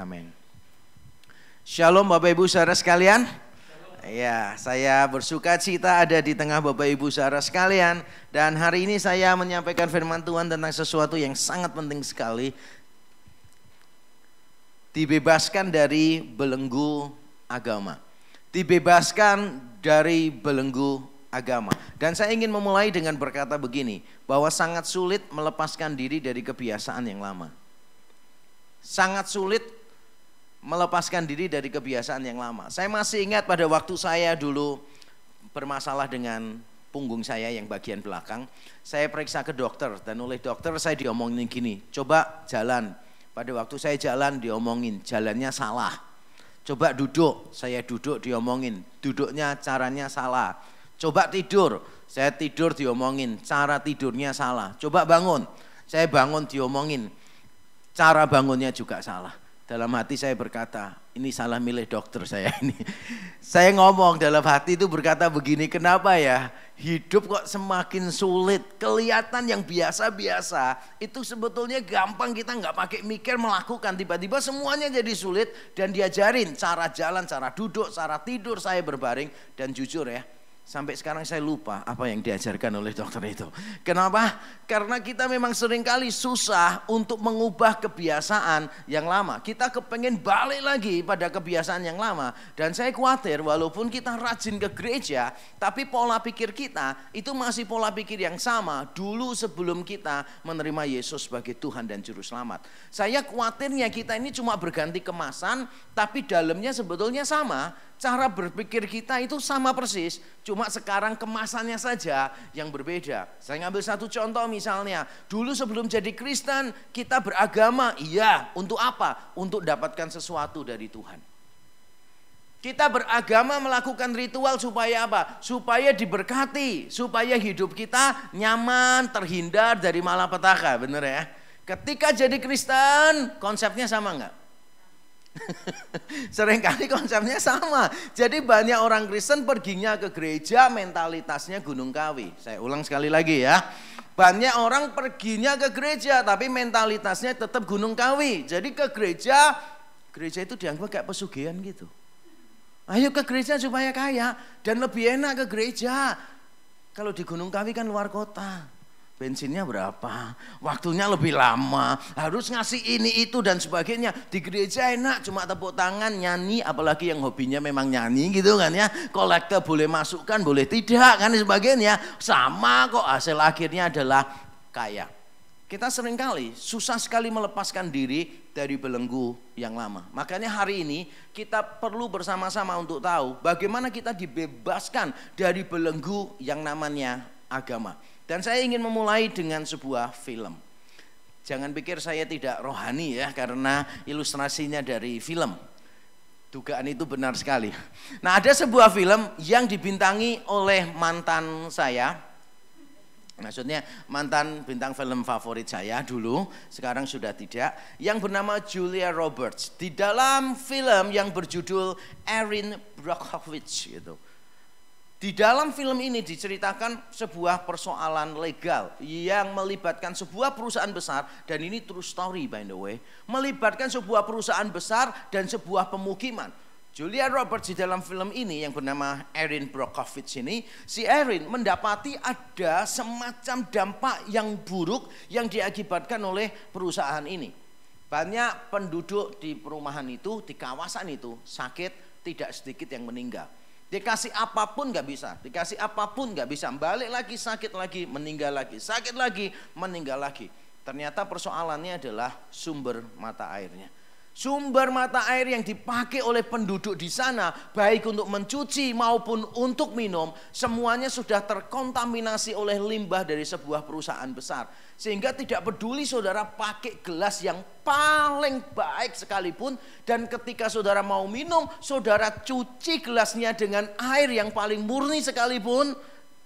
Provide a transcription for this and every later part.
Amin. Shalom Bapak Ibu Saudara sekalian. Ya, saya bersuka cita ada di tengah Bapak Ibu Saudara sekalian dan hari ini saya menyampaikan firman Tuhan tentang sesuatu yang sangat penting sekali. Dibebaskan dari belenggu agama. Dibebaskan dari belenggu agama. Dan saya ingin memulai dengan berkata begini, bahwa sangat sulit melepaskan diri dari kebiasaan yang lama. Sangat sulit melepaskan diri dari kebiasaan yang lama. Saya masih ingat pada waktu saya dulu bermasalah dengan punggung saya yang bagian belakang, saya periksa ke dokter dan oleh dokter saya diomongin gini, coba jalan. Pada waktu saya jalan diomongin jalannya salah. Coba duduk, saya duduk diomongin, duduknya caranya salah. Coba tidur, saya tidur diomongin, cara tidurnya salah. Coba bangun, saya bangun diomongin, cara bangunnya juga salah. Dalam hati saya berkata, ini salah milih dokter saya ini. Saya ngomong dalam hati itu berkata begini, kenapa ya? Hidup kok semakin sulit. Kelihatan yang biasa-biasa itu sebetulnya gampang kita nggak pakai mikir melakukan. Tiba-tiba semuanya jadi sulit dan diajarin cara jalan, cara duduk, cara tidur saya berbaring. Dan jujur ya, Sampai sekarang saya lupa apa yang diajarkan oleh dokter itu. Kenapa? Karena kita memang seringkali susah untuk mengubah kebiasaan yang lama. Kita kepengen balik lagi pada kebiasaan yang lama. Dan saya khawatir walaupun kita rajin ke gereja, tapi pola pikir kita itu masih pola pikir yang sama dulu sebelum kita menerima Yesus sebagai Tuhan dan Juru Selamat. Saya khawatirnya kita ini cuma berganti kemasan, tapi dalamnya sebetulnya sama cara berpikir kita itu sama persis, cuma sekarang kemasannya saja yang berbeda. Saya ngambil satu contoh misalnya, dulu sebelum jadi Kristen kita beragama, iya, untuk apa? Untuk dapatkan sesuatu dari Tuhan. Kita beragama melakukan ritual supaya apa? Supaya diberkati, supaya hidup kita nyaman, terhindar dari malapetaka, bener ya? Ketika jadi Kristen, konsepnya sama enggak? Seringkali konsepnya sama. Jadi banyak orang Kristen perginya ke gereja mentalitasnya Gunung Kawi. Saya ulang sekali lagi ya. Banyak orang perginya ke gereja tapi mentalitasnya tetap Gunung Kawi. Jadi ke gereja, gereja itu dianggap kayak pesugihan gitu. Ayo ke gereja supaya kaya dan lebih enak ke gereja. Kalau di Gunung Kawi kan luar kota bensinnya berapa, waktunya lebih lama, harus ngasih ini itu dan sebagainya. Di gereja enak cuma tepuk tangan, nyanyi, apalagi yang hobinya memang nyanyi gitu kan ya. Kolektor boleh masukkan, boleh tidak kan sebagainya. Sama kok hasil akhirnya adalah kaya. Kita seringkali susah sekali melepaskan diri dari belenggu yang lama. Makanya hari ini kita perlu bersama-sama untuk tahu bagaimana kita dibebaskan dari belenggu yang namanya agama. Dan saya ingin memulai dengan sebuah film. Jangan pikir saya tidak rohani ya karena ilustrasinya dari film. Dugaan itu benar sekali. Nah, ada sebuah film yang dibintangi oleh mantan saya. Maksudnya mantan bintang film favorit saya dulu, sekarang sudah tidak, yang bernama Julia Roberts. Di dalam film yang berjudul Erin Brockovich gitu. Di dalam film ini diceritakan sebuah persoalan legal yang melibatkan sebuah perusahaan besar dan ini true story by the way, melibatkan sebuah perusahaan besar dan sebuah pemukiman. Julia Roberts di dalam film ini yang bernama Erin Brockovich ini, si Erin mendapati ada semacam dampak yang buruk yang diakibatkan oleh perusahaan ini. Banyak penduduk di perumahan itu, di kawasan itu sakit, tidak sedikit yang meninggal Dikasih apapun gak bisa, dikasih apapun gak bisa. Balik lagi sakit lagi, meninggal lagi, sakit lagi, meninggal lagi. Ternyata persoalannya adalah sumber mata airnya. Sumber mata air yang dipakai oleh penduduk di sana, baik untuk mencuci maupun untuk minum, semuanya sudah terkontaminasi oleh limbah dari sebuah perusahaan besar. Sehingga tidak peduli saudara pakai gelas yang paling baik sekalipun, dan ketika saudara mau minum, saudara cuci gelasnya dengan air yang paling murni sekalipun,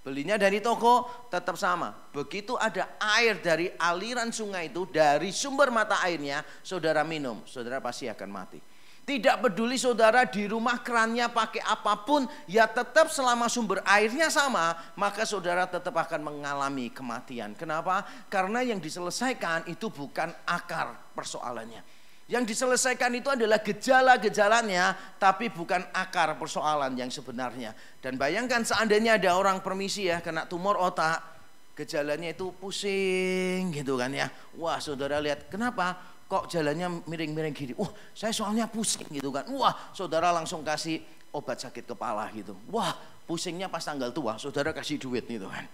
Belinya dari toko tetap sama. Begitu ada air dari aliran sungai itu, dari sumber mata airnya, saudara minum, saudara pasti akan mati. Tidak peduli saudara di rumah kerannya pakai apapun, ya tetap selama sumber airnya sama, maka saudara tetap akan mengalami kematian. Kenapa? Karena yang diselesaikan itu bukan akar persoalannya yang diselesaikan itu adalah gejala-gejalanya, tapi bukan akar persoalan yang sebenarnya. Dan bayangkan seandainya ada orang permisi ya, kena tumor otak, gejalanya itu pusing gitu kan ya. Wah saudara lihat, kenapa? Kok jalannya miring-miring gini? Wah saya soalnya pusing gitu kan. Wah saudara langsung kasih obat sakit kepala gitu. Wah pusingnya pas tanggal tua, saudara kasih duit gitu kan.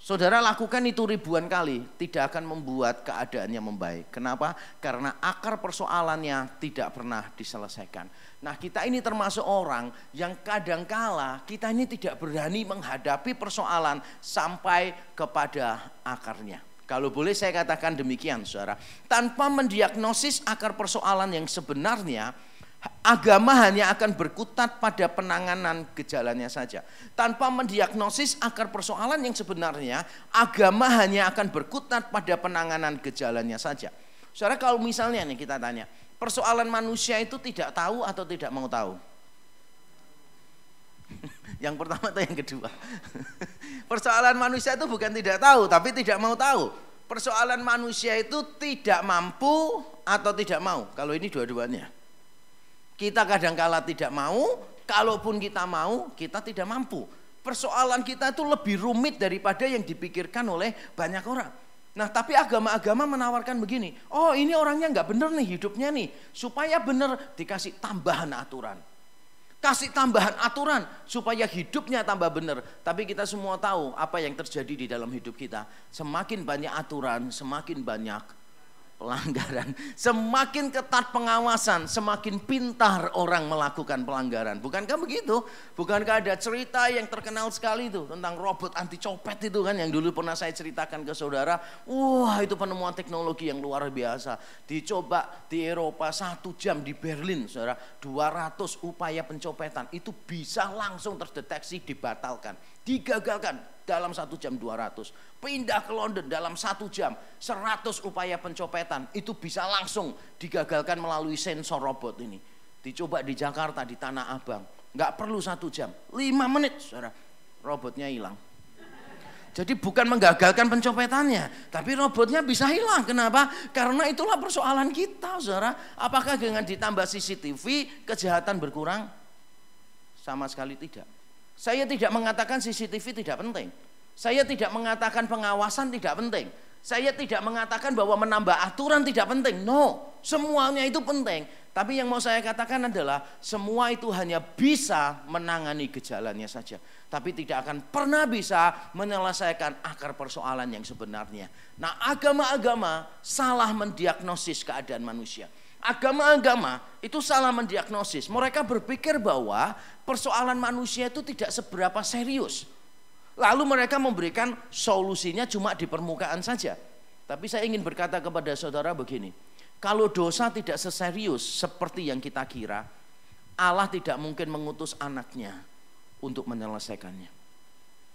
Saudara lakukan itu ribuan kali, tidak akan membuat keadaannya membaik. Kenapa? Karena akar persoalannya tidak pernah diselesaikan. Nah kita ini termasuk orang yang kadangkala kita ini tidak berani menghadapi persoalan sampai kepada akarnya. Kalau boleh saya katakan demikian saudara. Tanpa mendiagnosis akar persoalan yang sebenarnya, agama hanya akan berkutat pada penanganan gejalanya saja. Tanpa mendiagnosis akar persoalan yang sebenarnya, agama hanya akan berkutat pada penanganan gejalanya saja. Saudara kalau misalnya nih kita tanya, persoalan manusia itu tidak tahu atau tidak mau tahu? yang pertama atau yang kedua? persoalan manusia itu bukan tidak tahu, tapi tidak mau tahu. Persoalan manusia itu tidak mampu atau tidak mau. Kalau ini dua-duanya kita kadang-kala tidak mau, kalaupun kita mau, kita tidak mampu. Persoalan kita itu lebih rumit daripada yang dipikirkan oleh banyak orang. Nah tapi agama-agama menawarkan begini, oh ini orangnya nggak benar nih hidupnya nih, supaya benar dikasih tambahan aturan. Kasih tambahan aturan supaya hidupnya tambah benar. Tapi kita semua tahu apa yang terjadi di dalam hidup kita. Semakin banyak aturan, semakin banyak pelanggaran. Semakin ketat pengawasan, semakin pintar orang melakukan pelanggaran. Bukankah begitu? Bukankah ada cerita yang terkenal sekali itu tentang robot anti copet itu kan yang dulu pernah saya ceritakan ke saudara. Wah itu penemuan teknologi yang luar biasa. Dicoba di Eropa satu jam di Berlin saudara 200 upaya pencopetan itu bisa langsung terdeteksi dibatalkan. Digagalkan dalam satu jam 200 pindah ke London dalam satu jam 100 upaya pencopetan itu bisa langsung digagalkan melalui sensor robot ini dicoba di Jakarta di Tanah Abang nggak perlu satu jam lima menit saudara robotnya hilang jadi bukan menggagalkan pencopetannya, tapi robotnya bisa hilang. Kenapa? Karena itulah persoalan kita, saudara. Apakah dengan ditambah CCTV kejahatan berkurang? Sama sekali tidak. Saya tidak mengatakan CCTV tidak penting. Saya tidak mengatakan pengawasan tidak penting. Saya tidak mengatakan bahwa menambah aturan tidak penting. No, semuanya itu penting. Tapi yang mau saya katakan adalah semua itu hanya bisa menangani gejalanya saja. Tapi tidak akan pernah bisa menyelesaikan akar persoalan yang sebenarnya. Nah agama-agama salah mendiagnosis keadaan manusia. Agama-agama itu salah mendiagnosis. Mereka berpikir bahwa persoalan manusia itu tidak seberapa serius. Lalu mereka memberikan solusinya cuma di permukaan saja. Tapi saya ingin berkata kepada saudara begini, kalau dosa tidak seserius seperti yang kita kira, Allah tidak mungkin mengutus anaknya untuk menyelesaikannya.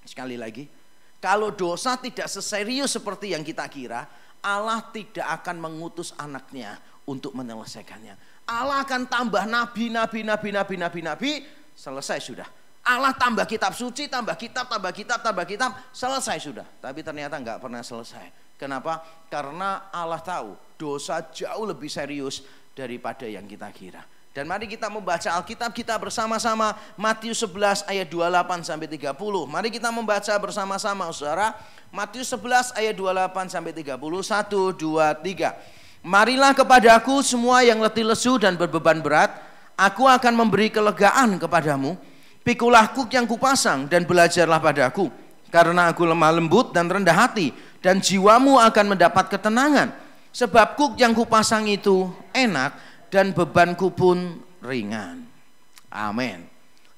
Sekali lagi, kalau dosa tidak seserius seperti yang kita kira, Allah tidak akan mengutus anaknya untuk menyelesaikannya. Allah akan tambah nabi, nabi, nabi, nabi, nabi, nabi, selesai sudah. Allah tambah kitab suci, tambah kitab, tambah kitab, tambah kitab, selesai sudah. Tapi ternyata nggak pernah selesai. Kenapa? Karena Allah tahu dosa jauh lebih serius daripada yang kita kira. Dan mari kita membaca Alkitab kita bersama-sama Matius 11 ayat 28 sampai 30. Mari kita membaca bersama-sama Saudara Matius 11 ayat 28 sampai 30. 1 2 3. Marilah kepadaku semua yang letih lesu dan berbeban berat, aku akan memberi kelegaan kepadamu. Pikulah kuk yang kupasang dan belajarlah padaku, karena aku lemah lembut dan rendah hati, dan jiwamu akan mendapat ketenangan. Sebab kuk yang kupasang itu enak dan bebanku pun ringan. Amin.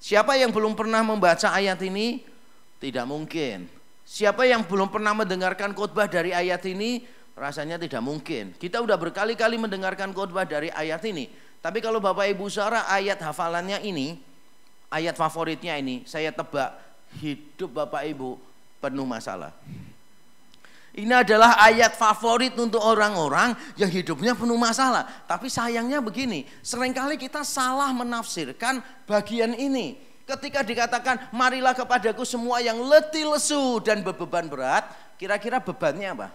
Siapa yang belum pernah membaca ayat ini? Tidak mungkin. Siapa yang belum pernah mendengarkan khotbah dari ayat ini? Rasanya tidak mungkin. Kita sudah berkali-kali mendengarkan khotbah dari ayat ini. Tapi kalau Bapak Ibu sarah ayat hafalannya ini, ayat favoritnya ini, saya tebak hidup Bapak Ibu penuh masalah. Ini adalah ayat favorit untuk orang-orang yang hidupnya penuh masalah. Tapi sayangnya begini, seringkali kita salah menafsirkan bagian ini. Ketika dikatakan, marilah kepadaku semua yang letih lesu dan bebeban berat, kira-kira bebannya apa?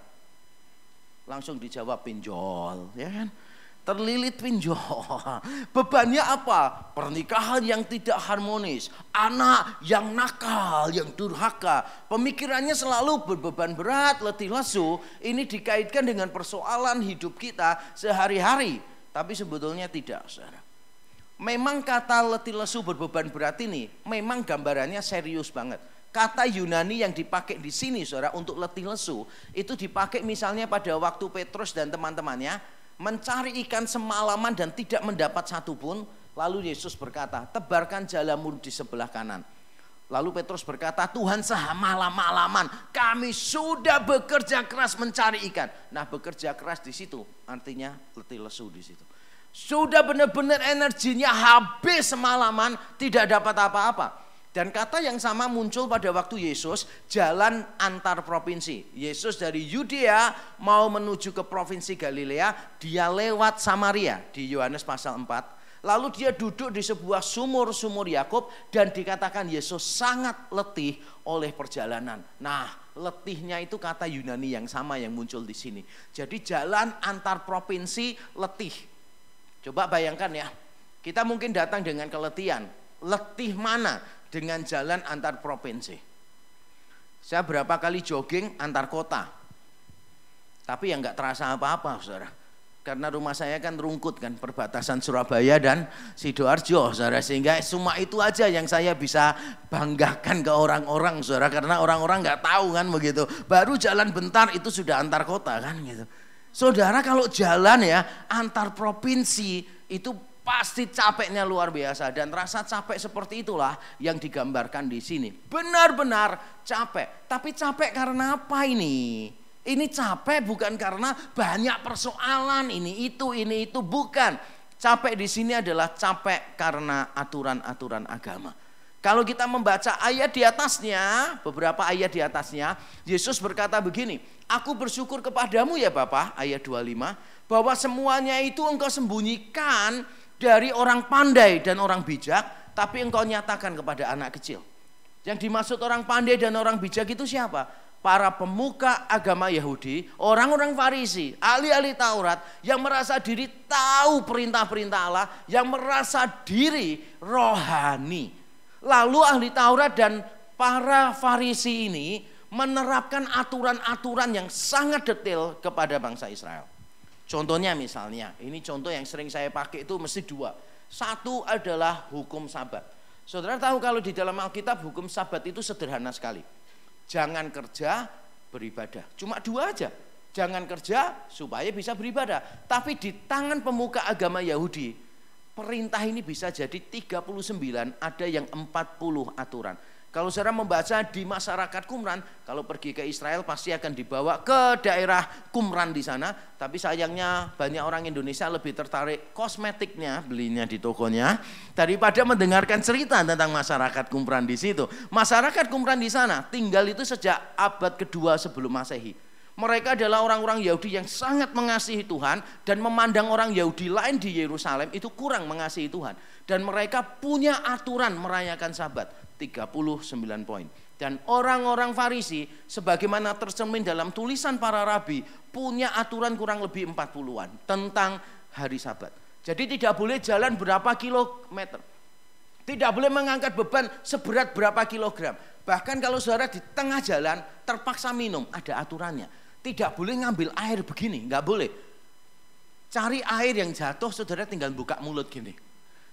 langsung dijawab pinjol ya kan terlilit pinjol bebannya apa pernikahan yang tidak harmonis anak yang nakal yang durhaka pemikirannya selalu berbeban berat letih lesu ini dikaitkan dengan persoalan hidup kita sehari-hari tapi sebetulnya tidak saudara memang kata letih lesu berbeban berat ini memang gambarannya serius banget Kata Yunani yang dipakai di sini saudara untuk letih lesu itu dipakai misalnya pada waktu Petrus dan teman-temannya mencari ikan semalaman dan tidak mendapat satu pun. Lalu Yesus berkata, tebarkan jalamu di sebelah kanan. Lalu Petrus berkata, Tuhan semalam-malaman kami sudah bekerja keras mencari ikan. Nah bekerja keras di situ artinya letih lesu di situ. Sudah benar-benar energinya habis semalaman tidak dapat apa-apa dan kata yang sama muncul pada waktu Yesus jalan antar provinsi. Yesus dari Yudea mau menuju ke provinsi Galilea, dia lewat Samaria di Yohanes pasal 4. Lalu dia duduk di sebuah sumur-sumur Yakub dan dikatakan Yesus sangat letih oleh perjalanan. Nah, letihnya itu kata Yunani yang sama yang muncul di sini. Jadi jalan antar provinsi letih. Coba bayangkan ya, kita mungkin datang dengan keletihan. Letih mana? dengan jalan antar provinsi. Saya berapa kali jogging antar kota. Tapi yang nggak terasa apa-apa, saudara. Karena rumah saya kan rungkut kan perbatasan Surabaya dan Sidoarjo, saudara. Sehingga semua itu aja yang saya bisa banggakan ke orang-orang, saudara. Karena orang-orang nggak tahu kan begitu. Baru jalan bentar itu sudah antar kota kan gitu. Saudara kalau jalan ya antar provinsi itu Pasti capeknya luar biasa dan rasa capek seperti itulah yang digambarkan di sini. Benar-benar capek. Tapi capek karena apa ini? Ini capek bukan karena banyak persoalan ini itu ini itu bukan. Capek di sini adalah capek karena aturan-aturan agama. Kalau kita membaca ayat di atasnya, beberapa ayat di atasnya, Yesus berkata begini, Aku bersyukur kepadamu ya Bapa ayat 25, bahwa semuanya itu engkau sembunyikan dari orang pandai dan orang bijak, tapi engkau nyatakan kepada anak kecil. Yang dimaksud orang pandai dan orang bijak itu siapa? Para pemuka agama Yahudi, orang-orang Farisi, ahli-ahli Taurat yang merasa diri tahu perintah-perintah Allah, yang merasa diri rohani. Lalu ahli Taurat dan para Farisi ini menerapkan aturan-aturan yang sangat detail kepada bangsa Israel. Contohnya misalnya, ini contoh yang sering saya pakai itu mesti dua. Satu adalah hukum sabat. Saudara tahu kalau di dalam Alkitab hukum sabat itu sederhana sekali. Jangan kerja, beribadah. Cuma dua aja. Jangan kerja supaya bisa beribadah. Tapi di tangan pemuka agama Yahudi, perintah ini bisa jadi 39, ada yang 40 aturan. Kalau saudara membaca di masyarakat Qumran, kalau pergi ke Israel pasti akan dibawa ke daerah Qumran di sana. Tapi sayangnya banyak orang Indonesia lebih tertarik kosmetiknya belinya di tokonya daripada mendengarkan cerita tentang masyarakat Qumran di situ. Masyarakat Qumran di sana tinggal itu sejak abad kedua sebelum masehi. Mereka adalah orang-orang Yahudi yang sangat mengasihi Tuhan dan memandang orang Yahudi lain di Yerusalem itu kurang mengasihi Tuhan. Dan mereka punya aturan merayakan sabat 39 poin. Dan orang-orang Farisi sebagaimana tercermin dalam tulisan para rabi punya aturan kurang lebih 40-an tentang hari sabat. Jadi tidak boleh jalan berapa kilometer. Tidak boleh mengangkat beban seberat berapa kilogram. Bahkan kalau saudara di tengah jalan terpaksa minum, ada aturannya. Tidak boleh ngambil air begini, nggak boleh. Cari air yang jatuh, saudara tinggal buka mulut gini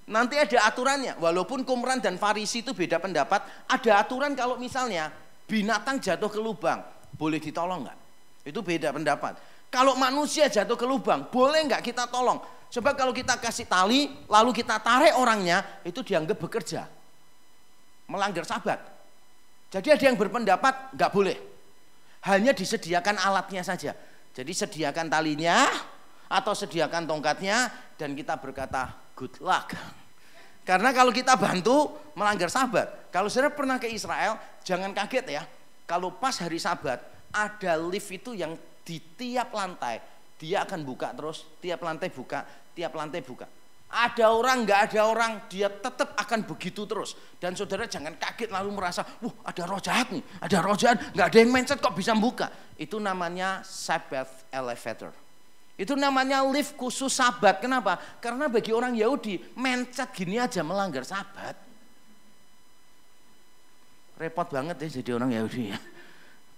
Nanti ada aturannya, walaupun Kumran dan Farisi itu beda pendapat, ada aturan kalau misalnya binatang jatuh ke lubang, boleh ditolong nggak? Itu beda pendapat. Kalau manusia jatuh ke lubang, boleh nggak kita tolong? Sebab kalau kita kasih tali, lalu kita tarik orangnya, itu dianggap bekerja. Melanggar sabat. Jadi ada yang berpendapat, nggak boleh. Hanya disediakan alatnya saja. Jadi sediakan talinya, atau sediakan tongkatnya, dan kita berkata, good luck. Karena kalau kita bantu melanggar sabat, kalau saudara pernah ke Israel, jangan kaget ya. Kalau pas hari sabat, ada lift itu yang di tiap lantai, dia akan buka terus, tiap lantai buka, tiap lantai buka. Ada orang, nggak ada orang, dia tetap akan begitu terus. Dan saudara jangan kaget lalu merasa, wah ada roh jahat nih, ada roh jahat, nggak ada yang mindset kok bisa buka. Itu namanya Sabbath Elevator itu namanya lift khusus sabat. Kenapa? Karena bagi orang Yahudi, mencet gini aja melanggar sabat. Repot banget ya jadi orang Yahudi ya.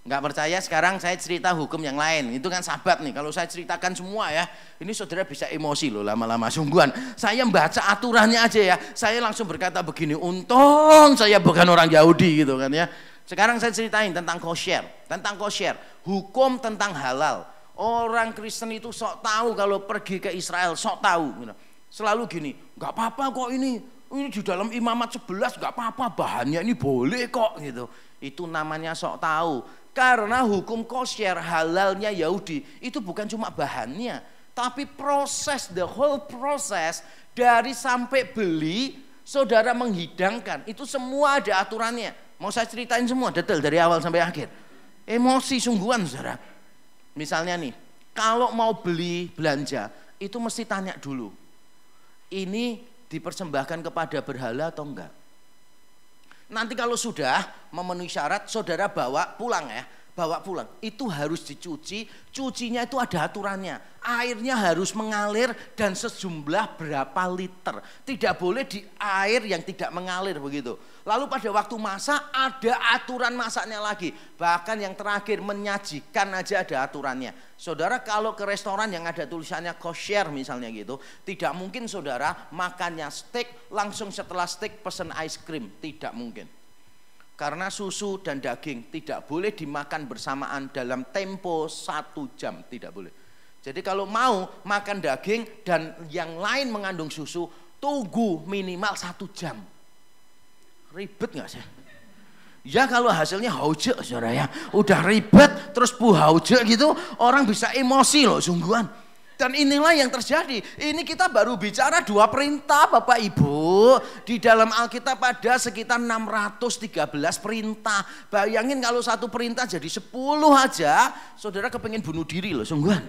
Enggak percaya sekarang saya cerita hukum yang lain. Itu kan sabat nih. Kalau saya ceritakan semua ya, ini saudara bisa emosi loh lama-lama sungguhan. Saya membaca aturannya aja ya. Saya langsung berkata begini, untung saya bukan orang Yahudi gitu kan ya. Sekarang saya ceritain tentang kosher, tentang kosher, hukum tentang halal. Orang Kristen itu sok tahu kalau pergi ke Israel, sok tahu. Gitu. Selalu gini, nggak apa-apa kok ini, ini di dalam imamat 11 nggak apa-apa bahannya ini boleh kok gitu. Itu namanya sok tahu. Karena hukum kosher halalnya Yahudi itu bukan cuma bahannya, tapi proses the whole process dari sampai beli saudara menghidangkan itu semua ada aturannya. Mau saya ceritain semua detail dari awal sampai akhir. Emosi sungguhan saudara Misalnya nih, kalau mau beli belanja itu mesti tanya dulu. Ini dipersembahkan kepada berhala atau enggak? Nanti kalau sudah memenuhi syarat saudara bawa pulang ya bawa pulang. Itu harus dicuci, cucinya itu ada aturannya. Airnya harus mengalir dan sejumlah berapa liter. Tidak boleh di air yang tidak mengalir begitu. Lalu pada waktu masak ada aturan masaknya lagi. Bahkan yang terakhir menyajikan aja ada aturannya. Saudara kalau ke restoran yang ada tulisannya kosher misalnya gitu, tidak mungkin saudara makannya steak langsung setelah steak pesen ice cream, tidak mungkin. Karena susu dan daging tidak boleh dimakan bersamaan dalam tempo satu jam, tidak boleh. Jadi kalau mau makan daging dan yang lain mengandung susu, tunggu minimal satu jam. Ribet nggak sih? Ya kalau hasilnya hauje saudara ya, udah ribet terus bu hauje gitu, orang bisa emosi loh sungguhan. Dan inilah yang terjadi. Ini kita baru bicara dua perintah Bapak Ibu. Di dalam Alkitab ada sekitar 613 perintah. Bayangin kalau satu perintah jadi 10 aja, saudara kepengen bunuh diri loh sungguhan.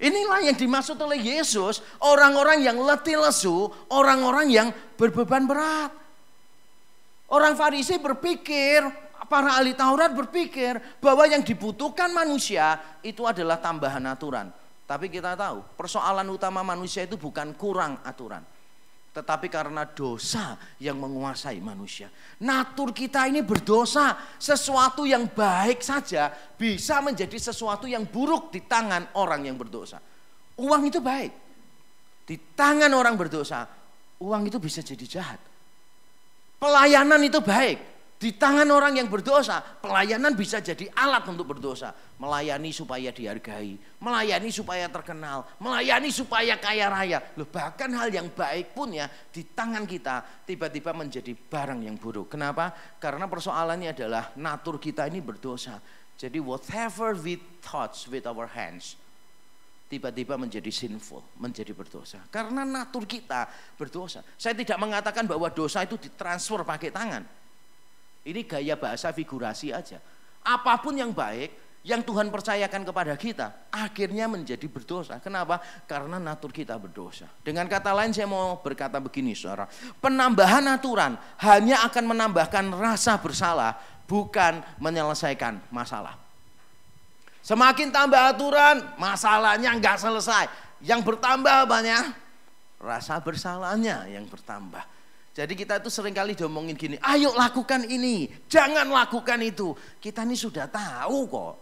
Inilah yang dimaksud oleh Yesus, orang-orang yang letih lesu, orang-orang yang berbeban berat. Orang Farisi berpikir, para ahli Taurat berpikir bahwa yang dibutuhkan manusia itu adalah tambahan aturan tapi kita tahu persoalan utama manusia itu bukan kurang aturan. Tetapi karena dosa yang menguasai manusia. Natur kita ini berdosa. Sesuatu yang baik saja bisa menjadi sesuatu yang buruk di tangan orang yang berdosa. Uang itu baik. Di tangan orang berdosa, uang itu bisa jadi jahat. Pelayanan itu baik di tangan orang yang berdosa, pelayanan bisa jadi alat untuk berdosa. Melayani supaya dihargai, melayani supaya terkenal, melayani supaya kaya raya. Loh, bahkan hal yang baik pun ya di tangan kita tiba-tiba menjadi barang yang buruk. Kenapa? Karena persoalannya adalah natur kita ini berdosa. Jadi whatever we touch with our hands, tiba-tiba menjadi sinful, menjadi berdosa. Karena natur kita berdosa. Saya tidak mengatakan bahwa dosa itu ditransfer pakai tangan. Ini gaya bahasa figurasi aja. Apapun yang baik, yang Tuhan percayakan kepada kita, akhirnya menjadi berdosa. Kenapa? Karena natur kita berdosa. Dengan kata lain saya mau berkata begini saudara, penambahan aturan hanya akan menambahkan rasa bersalah, bukan menyelesaikan masalah. Semakin tambah aturan, masalahnya nggak selesai. Yang bertambah banyak, rasa bersalahnya yang bertambah. Jadi kita itu seringkali diomongin gini, ayo lakukan ini, jangan lakukan itu. Kita ini sudah tahu kok.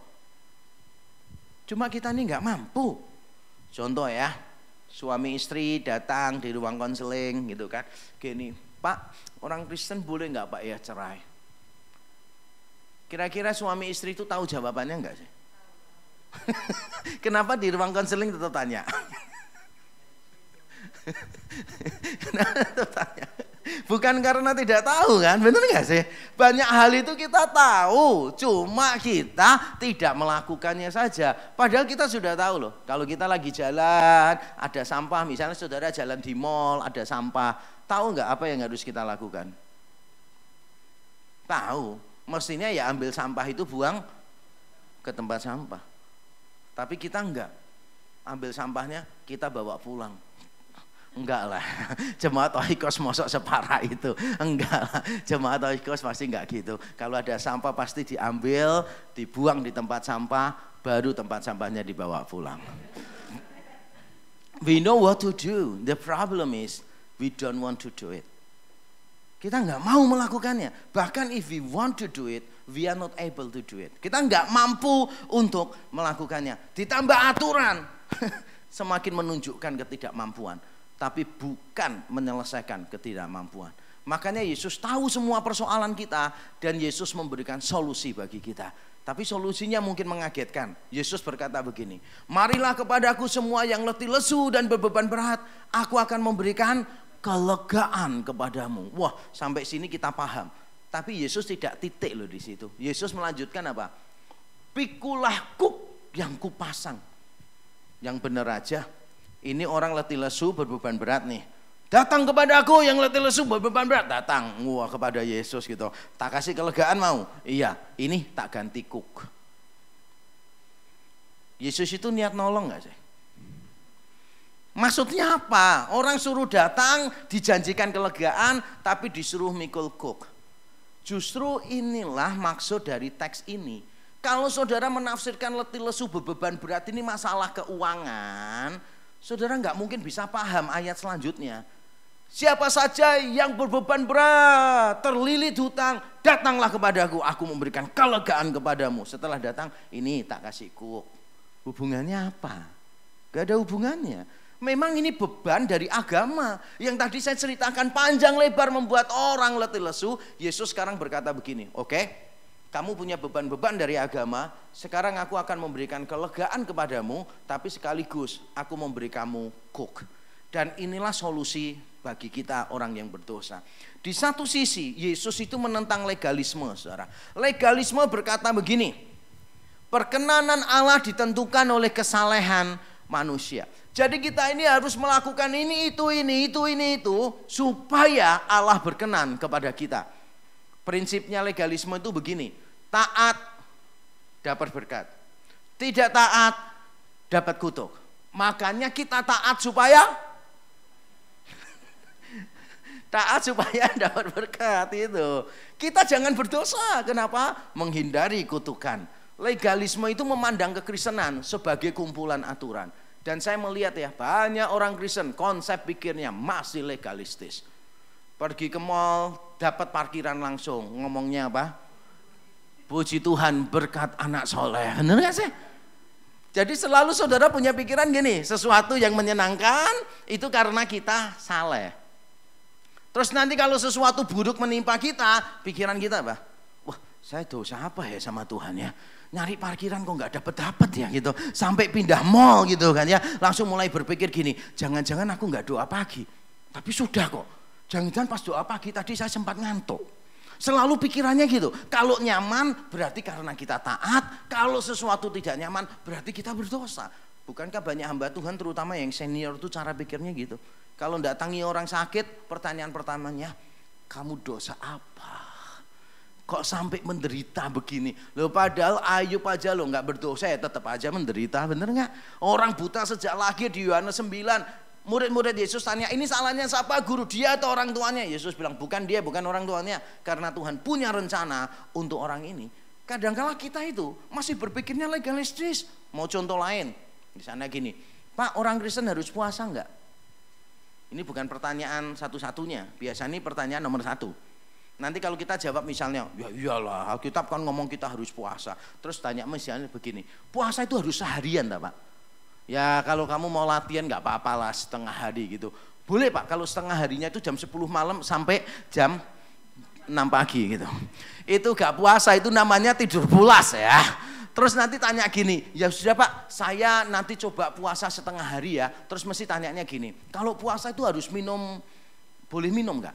Cuma kita ini nggak mampu. Contoh ya, suami istri datang di ruang konseling gitu kan. Gini, Pak, orang Kristen boleh nggak Pak ya cerai? Kira-kira suami istri itu tahu jawabannya nggak sih? Kenapa di ruang konseling tetap tanya? Bukan karena tidak tahu kan, benar nggak sih? Banyak hal itu kita tahu, cuma kita tidak melakukannya saja. Padahal kita sudah tahu loh, kalau kita lagi jalan, ada sampah, misalnya saudara jalan di mall, ada sampah. Tahu nggak apa yang harus kita lakukan? Tahu, mestinya ya ambil sampah itu buang ke tempat sampah. Tapi kita enggak, ambil sampahnya kita bawa pulang Enggak lah, jemaat Oikos mosok separah itu. Enggak lah, jemaat Oikos pasti enggak gitu. Kalau ada sampah pasti diambil, dibuang di tempat sampah, baru tempat sampahnya dibawa pulang. We know what to do. The problem is we don't want to do it. Kita enggak mau melakukannya. Bahkan if we want to do it, we are not able to do it. Kita enggak mampu untuk melakukannya. Ditambah aturan, semakin menunjukkan ketidakmampuan tapi bukan menyelesaikan ketidakmampuan. Makanya Yesus tahu semua persoalan kita dan Yesus memberikan solusi bagi kita. Tapi solusinya mungkin mengagetkan. Yesus berkata begini, Marilah kepadaku semua yang letih lesu dan berbeban berat, aku akan memberikan kelegaan kepadamu. Wah, sampai sini kita paham. Tapi Yesus tidak titik loh di situ. Yesus melanjutkan apa? Pikulah kuk yang kupasang. Yang benar aja ini orang letih lesu berbeban berat nih. Datang kepada aku yang letih lesu berbeban berat. Datang, wah kepada Yesus gitu. Tak kasih kelegaan mau. Iya, ini tak ganti kuk. Yesus itu niat nolong gak sih? Maksudnya apa? Orang suruh datang, dijanjikan kelegaan, tapi disuruh mikul kuk. Justru inilah maksud dari teks ini. Kalau saudara menafsirkan letih lesu berbeban berat ini masalah keuangan, Saudara nggak mungkin bisa paham ayat selanjutnya. Siapa saja yang berbeban berat, terlilit hutang, datanglah kepadaku, aku memberikan kelegaan kepadamu. Setelah datang, ini tak kasih kuk. Hubungannya apa? Gak ada hubungannya. Memang ini beban dari agama yang tadi saya ceritakan panjang lebar membuat orang letih lesu. Yesus sekarang berkata begini, oke? Okay? kamu punya beban-beban dari agama, sekarang aku akan memberikan kelegaan kepadamu, tapi sekaligus aku memberi kamu kuk. Dan inilah solusi bagi kita orang yang berdosa. Di satu sisi, Yesus itu menentang legalisme, saudara. Legalisme berkata begini, perkenanan Allah ditentukan oleh kesalehan manusia. Jadi kita ini harus melakukan ini, itu, ini, itu, ini, itu, supaya Allah berkenan kepada kita. Prinsipnya legalisme itu begini, Taat dapat berkat. Tidak taat dapat kutuk. Makanya kita taat supaya taat supaya dapat berkat itu. Kita jangan berdosa. Kenapa? Menghindari kutukan. Legalisme itu memandang kekristenan sebagai kumpulan aturan. Dan saya melihat ya banyak orang Kristen konsep pikirnya masih legalistis. Pergi ke mall dapat parkiran langsung, ngomongnya apa? Puji Tuhan berkat anak soleh. Benar gak sih? Jadi selalu saudara punya pikiran gini, sesuatu yang menyenangkan itu karena kita saleh. Terus nanti kalau sesuatu buruk menimpa kita, pikiran kita apa? Wah, saya dosa apa ya sama Tuhan ya? Nyari parkiran kok nggak dapet dapet ya gitu. Sampai pindah mall gitu kan ya. Langsung mulai berpikir gini, jangan-jangan aku nggak doa pagi. Tapi sudah kok. Jangan-jangan pas doa pagi tadi saya sempat ngantuk. Selalu pikirannya gitu. Kalau nyaman berarti karena kita taat, kalau sesuatu tidak nyaman berarti kita berdosa. Bukankah banyak hamba Tuhan terutama yang senior itu cara pikirnya gitu. Kalau datangi orang sakit, pertanyaan pertamanya, kamu dosa apa? Kok sampai menderita begini? Loh padahal Ayub aja lo nggak berdosa ya tetap aja menderita, bener nggak? Orang buta sejak lahir di Yohanes 9, murid-murid Yesus tanya, ini salahnya siapa? Guru dia atau orang tuanya? Yesus bilang, bukan dia, bukan orang tuanya. Karena Tuhan punya rencana untuk orang ini. Kadang-kala kita itu masih berpikirnya legalistis. Mau contoh lain, di sana gini, Pak orang Kristen harus puasa enggak? Ini bukan pertanyaan satu-satunya, biasanya ini pertanyaan nomor satu. Nanti kalau kita jawab misalnya, ya iyalah Alkitab kan ngomong kita harus puasa. Terus tanya misalnya begini, puasa itu harus seharian tak Pak? Ya kalau kamu mau latihan nggak apa apa lah setengah hari gitu. Boleh Pak kalau setengah harinya itu jam 10 malam sampai jam 6 pagi gitu. Itu gak puasa itu namanya tidur pulas ya. Terus nanti tanya gini, ya sudah Pak, saya nanti coba puasa setengah hari ya. Terus mesti tanyanya gini, kalau puasa itu harus minum, boleh minum nggak?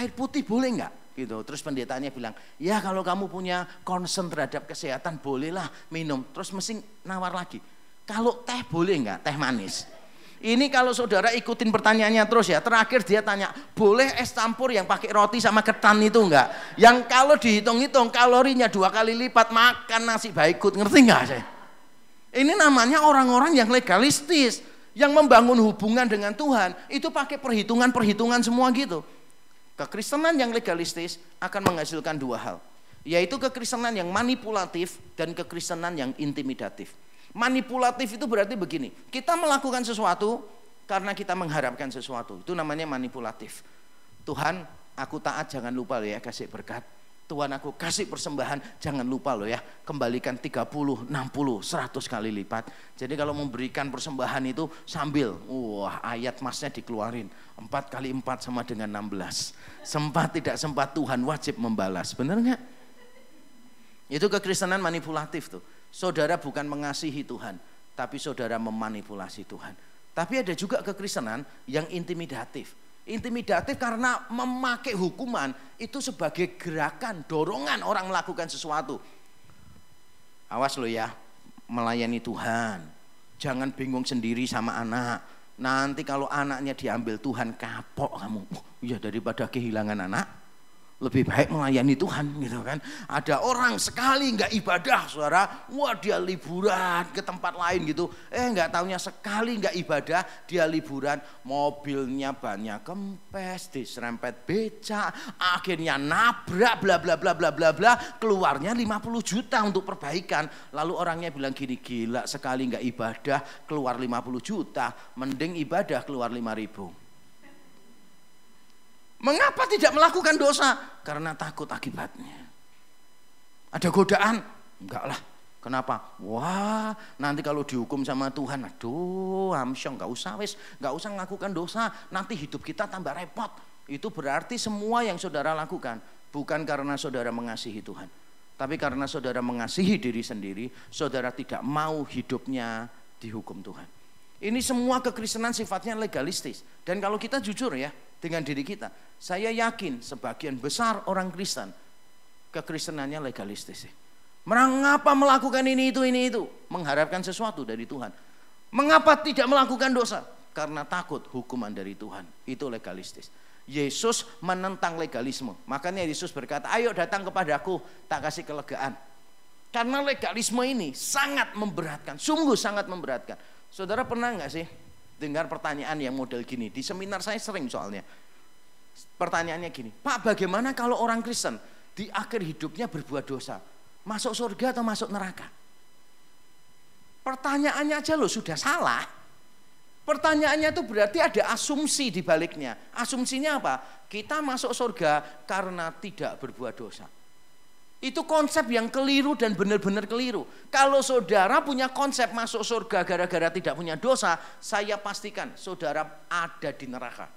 Air putih boleh nggak? Gitu. Terus pendetanya bilang, ya kalau kamu punya concern terhadap kesehatan bolehlah minum. Terus mesti nawar lagi, kalau teh boleh enggak? Teh manis. Ini kalau saudara ikutin pertanyaannya terus ya. Terakhir dia tanya, boleh es campur yang pakai roti sama ketan itu enggak? Yang kalau dihitung-hitung kalorinya dua kali lipat makan nasi baikut, ngerti enggak saya? Ini namanya orang-orang yang legalistis, yang membangun hubungan dengan Tuhan, itu pakai perhitungan-perhitungan semua gitu. Kekristenan yang legalistis akan menghasilkan dua hal, yaitu kekristenan yang manipulatif dan kekristenan yang intimidatif. Manipulatif itu berarti begini, kita melakukan sesuatu karena kita mengharapkan sesuatu. Itu namanya manipulatif. Tuhan, aku taat jangan lupa loh ya kasih berkat. Tuhan aku kasih persembahan, jangan lupa loh ya, kembalikan 30, 60, 100 kali lipat. Jadi kalau memberikan persembahan itu sambil, wah ayat masnya dikeluarin, 4 kali 4 sama dengan 16. Sempat tidak sempat Tuhan wajib membalas, benar nggak? Itu kekristenan manipulatif tuh. Saudara bukan mengasihi Tuhan, tapi saudara memanipulasi Tuhan. Tapi ada juga kekristenan yang intimidatif. Intimidatif karena memakai hukuman itu sebagai gerakan, dorongan orang melakukan sesuatu. Awas lo ya, melayani Tuhan. Jangan bingung sendiri sama anak. Nanti kalau anaknya diambil Tuhan kapok kamu. Ya daripada kehilangan anak, lebih baik melayani Tuhan gitu kan. Ada orang sekali nggak ibadah suara, wah dia liburan ke tempat lain gitu. Eh nggak taunya sekali nggak ibadah dia liburan, mobilnya banyak kempes, diserempet beca, akhirnya nabrak bla bla bla bla bla bla, keluarnya 50 juta untuk perbaikan. Lalu orangnya bilang gini, gila sekali nggak ibadah keluar 50 juta, mending ibadah keluar 5 ribu. Mengapa tidak melakukan dosa? Karena takut akibatnya. Ada godaan? Enggak lah. Kenapa? Wah, nanti kalau dihukum sama Tuhan, aduh, amsyong, nggak usah wis, nggak usah melakukan dosa, nanti hidup kita tambah repot. Itu berarti semua yang saudara lakukan bukan karena saudara mengasihi Tuhan, tapi karena saudara mengasihi diri sendiri, saudara tidak mau hidupnya dihukum Tuhan. Ini semua kekristenan sifatnya legalistis. Dan kalau kita jujur ya dengan diri kita, saya yakin sebagian besar orang Kristen kekristenannya legalistis. Mengapa melakukan ini itu ini itu? Mengharapkan sesuatu dari Tuhan. Mengapa tidak melakukan dosa? Karena takut hukuman dari Tuhan. Itu legalistis. Yesus menentang legalisme. Makanya Yesus berkata, "Ayo datang kepadaku, tak kasih kelegaan." Karena legalisme ini sangat memberatkan, sungguh sangat memberatkan Saudara pernah nggak sih dengar pertanyaan yang model gini? Di seminar saya sering soalnya. Pertanyaannya gini, Pak bagaimana kalau orang Kristen di akhir hidupnya berbuat dosa? Masuk surga atau masuk neraka? Pertanyaannya aja loh sudah salah. Pertanyaannya itu berarti ada asumsi di baliknya. Asumsinya apa? Kita masuk surga karena tidak berbuat dosa. Itu konsep yang keliru dan benar-benar keliru. Kalau saudara punya konsep masuk surga gara-gara tidak punya dosa, saya pastikan saudara ada di neraka.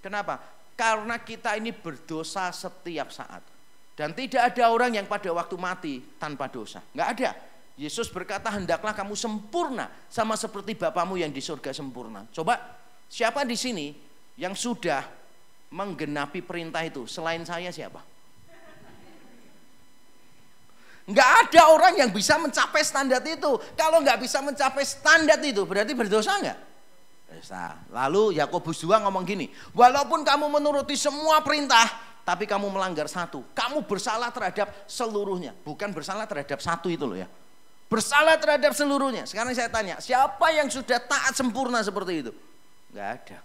Kenapa? Karena kita ini berdosa setiap saat. Dan tidak ada orang yang pada waktu mati tanpa dosa. Enggak ada. Yesus berkata, "Hendaklah kamu sempurna sama seperti Bapamu yang di surga sempurna." Coba siapa di sini yang sudah menggenapi perintah itu selain saya siapa? Enggak ada orang yang bisa mencapai standar itu. Kalau enggak bisa mencapai standar itu, berarti berdosa enggak? Berdosa. Lalu Yakobus 2 ngomong gini, walaupun kamu menuruti semua perintah, tapi kamu melanggar satu. Kamu bersalah terhadap seluruhnya. Bukan bersalah terhadap satu itu loh ya. Bersalah terhadap seluruhnya. Sekarang saya tanya, siapa yang sudah taat sempurna seperti itu? Enggak ada.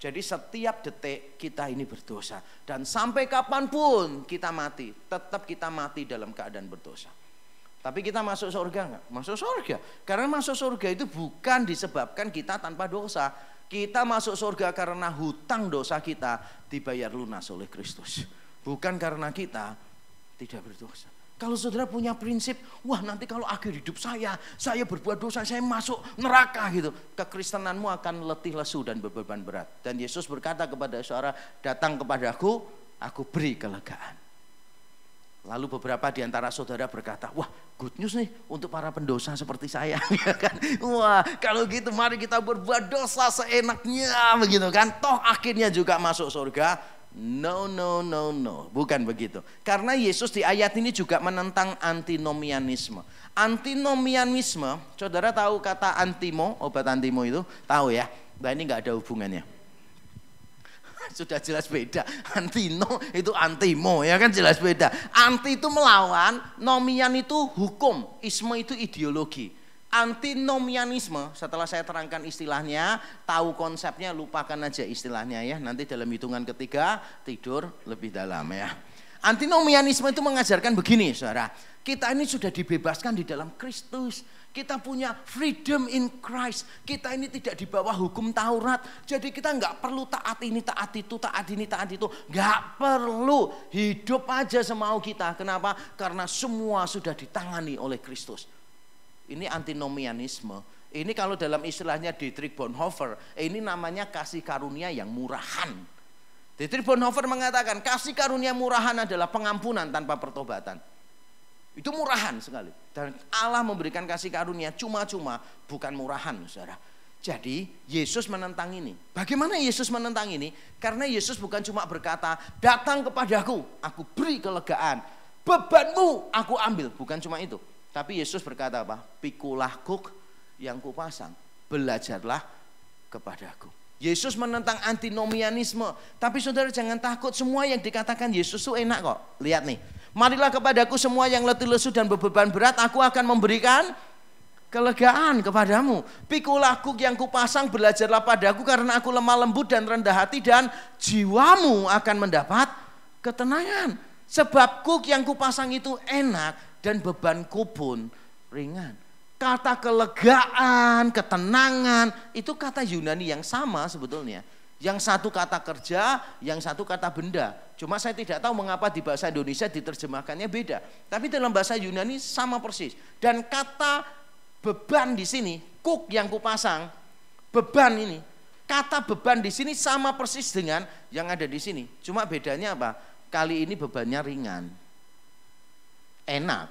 Jadi setiap detik kita ini berdosa. Dan sampai kapanpun kita mati, tetap kita mati dalam keadaan berdosa. Tapi kita masuk surga enggak? Masuk surga. Karena masuk surga itu bukan disebabkan kita tanpa dosa. Kita masuk surga karena hutang dosa kita dibayar lunas oleh Kristus. Bukan karena kita tidak berdosa. Kalau saudara punya prinsip, wah nanti kalau akhir hidup saya, saya berbuat dosa, saya masuk neraka gitu. Kekristenanmu akan letih lesu dan beban-beban berat. Dan Yesus berkata kepada saudara, datang kepadaku, aku beri kelegaan. Lalu beberapa di antara saudara berkata, wah good news nih untuk para pendosa seperti saya. Ya kan? Wah kalau gitu mari kita berbuat dosa seenaknya begitu kan. Toh akhirnya juga masuk surga No, no, no, no. Bukan begitu. Karena Yesus di ayat ini juga menentang antinomianisme. Antinomianisme, saudara tahu kata antimo, obat antimo itu? Tahu ya? Nah ini nggak ada hubungannya. Sudah jelas beda. Antino itu antimo, ya kan jelas beda. Anti itu melawan, nomian itu hukum, isme itu ideologi antinomianisme setelah saya terangkan istilahnya tahu konsepnya lupakan aja istilahnya ya nanti dalam hitungan ketiga tidur lebih dalam ya antinomianisme itu mengajarkan begini saudara kita ini sudah dibebaskan di dalam Kristus kita punya freedom in Christ kita ini tidak di bawah hukum Taurat jadi kita nggak perlu taat ini taat itu taat ini taat itu nggak perlu hidup aja semau kita kenapa karena semua sudah ditangani oleh Kristus ini antinomianisme. Ini kalau dalam istilahnya Dietrich Bonhoeffer, ini namanya kasih karunia yang murahan. Dietrich Bonhoeffer mengatakan kasih karunia murahan adalah pengampunan tanpa pertobatan. Itu murahan sekali. Dan Allah memberikan kasih karunia cuma-cuma, bukan murahan, saudara. Jadi Yesus menentang ini. Bagaimana Yesus menentang ini? Karena Yesus bukan cuma berkata, datang kepadaku, aku beri kelegaan. Bebanmu aku ambil, bukan cuma itu. Tapi Yesus berkata apa? Pikulah kuk yang kupasang, belajarlah kepadaku. Yesus menentang antinomianisme. Tapi saudara jangan takut semua yang dikatakan Yesus itu enak kok. Lihat nih. Marilah kepadaku semua yang letih lesu dan beban berat, aku akan memberikan kelegaan kepadamu. Pikulah kuk yang kupasang, belajarlah padaku karena aku lemah lembut dan rendah hati dan jiwamu akan mendapat ketenangan. Sebab kuk yang kupasang itu enak dan bebanku pun ringan. Kata kelegaan, ketenangan itu kata Yunani yang sama sebetulnya. Yang satu kata kerja, yang satu kata benda. Cuma saya tidak tahu mengapa di bahasa Indonesia diterjemahkannya beda. Tapi dalam bahasa Yunani sama persis. Dan kata beban di sini, kuk yang kupasang, beban ini. Kata beban di sini sama persis dengan yang ada di sini. Cuma bedanya apa? Kali ini bebannya ringan enak.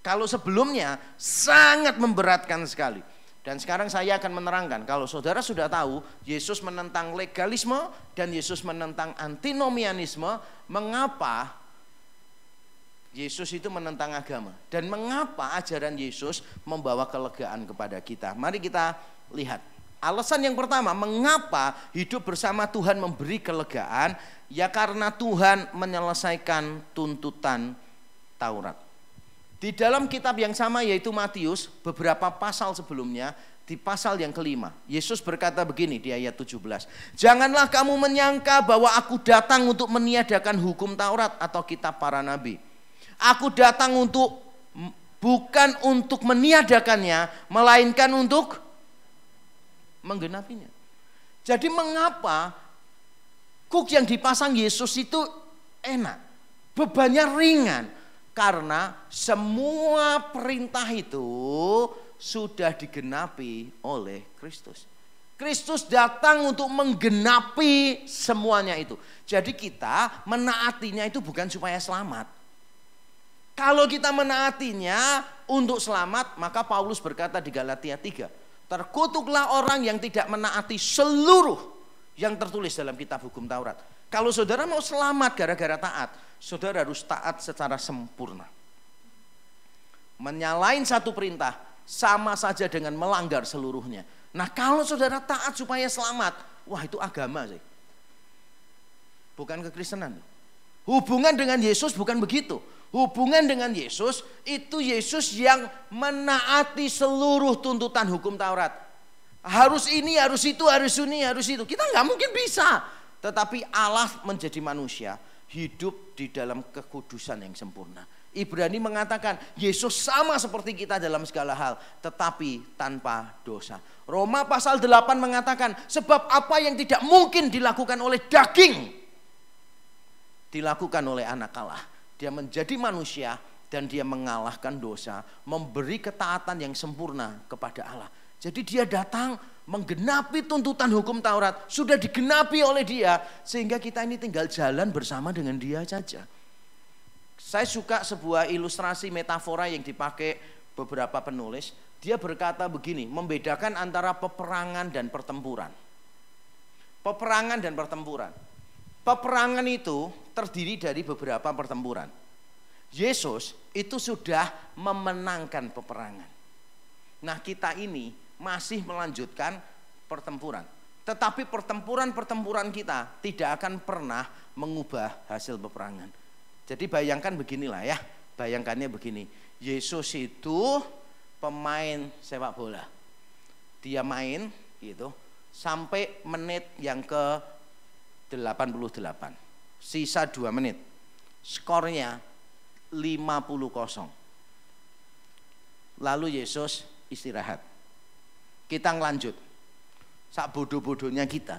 Kalau sebelumnya sangat memberatkan sekali. Dan sekarang saya akan menerangkan, kalau saudara sudah tahu, Yesus menentang legalisme dan Yesus menentang antinomianisme, mengapa Yesus itu menentang agama? Dan mengapa ajaran Yesus membawa kelegaan kepada kita? Mari kita lihat. Alasan yang pertama, mengapa hidup bersama Tuhan memberi kelegaan? Ya karena Tuhan menyelesaikan tuntutan Taurat. Di dalam kitab yang sama yaitu Matius, beberapa pasal sebelumnya, di pasal yang kelima, Yesus berkata begini di ayat 17. Janganlah kamu menyangka bahwa aku datang untuk meniadakan hukum Taurat atau kitab para nabi. Aku datang untuk bukan untuk meniadakannya, melainkan untuk menggenapinya. Jadi mengapa kuk yang dipasang Yesus itu enak, bebannya ringan, karena semua perintah itu sudah digenapi oleh Kristus. Kristus datang untuk menggenapi semuanya itu. Jadi kita menaatinya itu bukan supaya selamat. Kalau kita menaatinya untuk selamat, maka Paulus berkata di Galatia 3, terkutuklah orang yang tidak menaati seluruh yang tertulis dalam kitab hukum Taurat kalau saudara mau selamat gara-gara taat, saudara harus taat secara sempurna. Menyalain satu perintah sama saja dengan melanggar seluruhnya. Nah, kalau saudara taat supaya selamat, wah itu agama sih. Bukan kekristenan. Hubungan dengan Yesus bukan begitu. Hubungan dengan Yesus itu Yesus yang menaati seluruh tuntutan hukum Taurat. Harus ini, harus itu, harus ini, harus itu. Kita nggak mungkin bisa tetapi Allah menjadi manusia hidup di dalam kekudusan yang sempurna. Ibrani mengatakan Yesus sama seperti kita dalam segala hal tetapi tanpa dosa. Roma pasal 8 mengatakan sebab apa yang tidak mungkin dilakukan oleh daging dilakukan oleh anak Allah. Dia menjadi manusia dan dia mengalahkan dosa, memberi ketaatan yang sempurna kepada Allah. Jadi dia datang menggenapi tuntutan hukum Taurat sudah digenapi oleh dia sehingga kita ini tinggal jalan bersama dengan dia saja. Saya suka sebuah ilustrasi metafora yang dipakai beberapa penulis. Dia berkata begini, membedakan antara peperangan dan pertempuran. Peperangan dan pertempuran. Peperangan itu terdiri dari beberapa pertempuran. Yesus itu sudah memenangkan peperangan. Nah, kita ini masih melanjutkan pertempuran. Tetapi pertempuran-pertempuran kita tidak akan pernah mengubah hasil peperangan. Jadi bayangkan beginilah ya, bayangkannya begini. Yesus itu pemain sepak bola. Dia main gitu sampai menit yang ke 88. Sisa 2 menit. Skornya 50-0. Lalu Yesus istirahat kita ngelanjut sak bodoh-bodohnya kita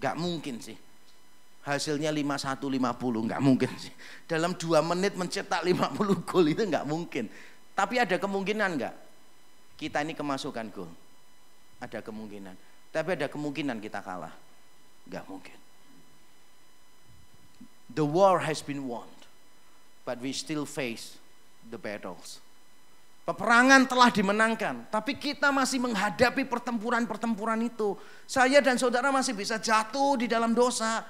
nggak mungkin sih hasilnya 51 50 nggak mungkin sih dalam dua menit mencetak 50 gol itu nggak mungkin tapi ada kemungkinan nggak kita ini kemasukan gol ada kemungkinan tapi ada kemungkinan kita kalah nggak mungkin the war has been won but we still face the battles Peperangan telah dimenangkan, tapi kita masih menghadapi pertempuran-pertempuran itu. Saya dan saudara masih bisa jatuh di dalam dosa,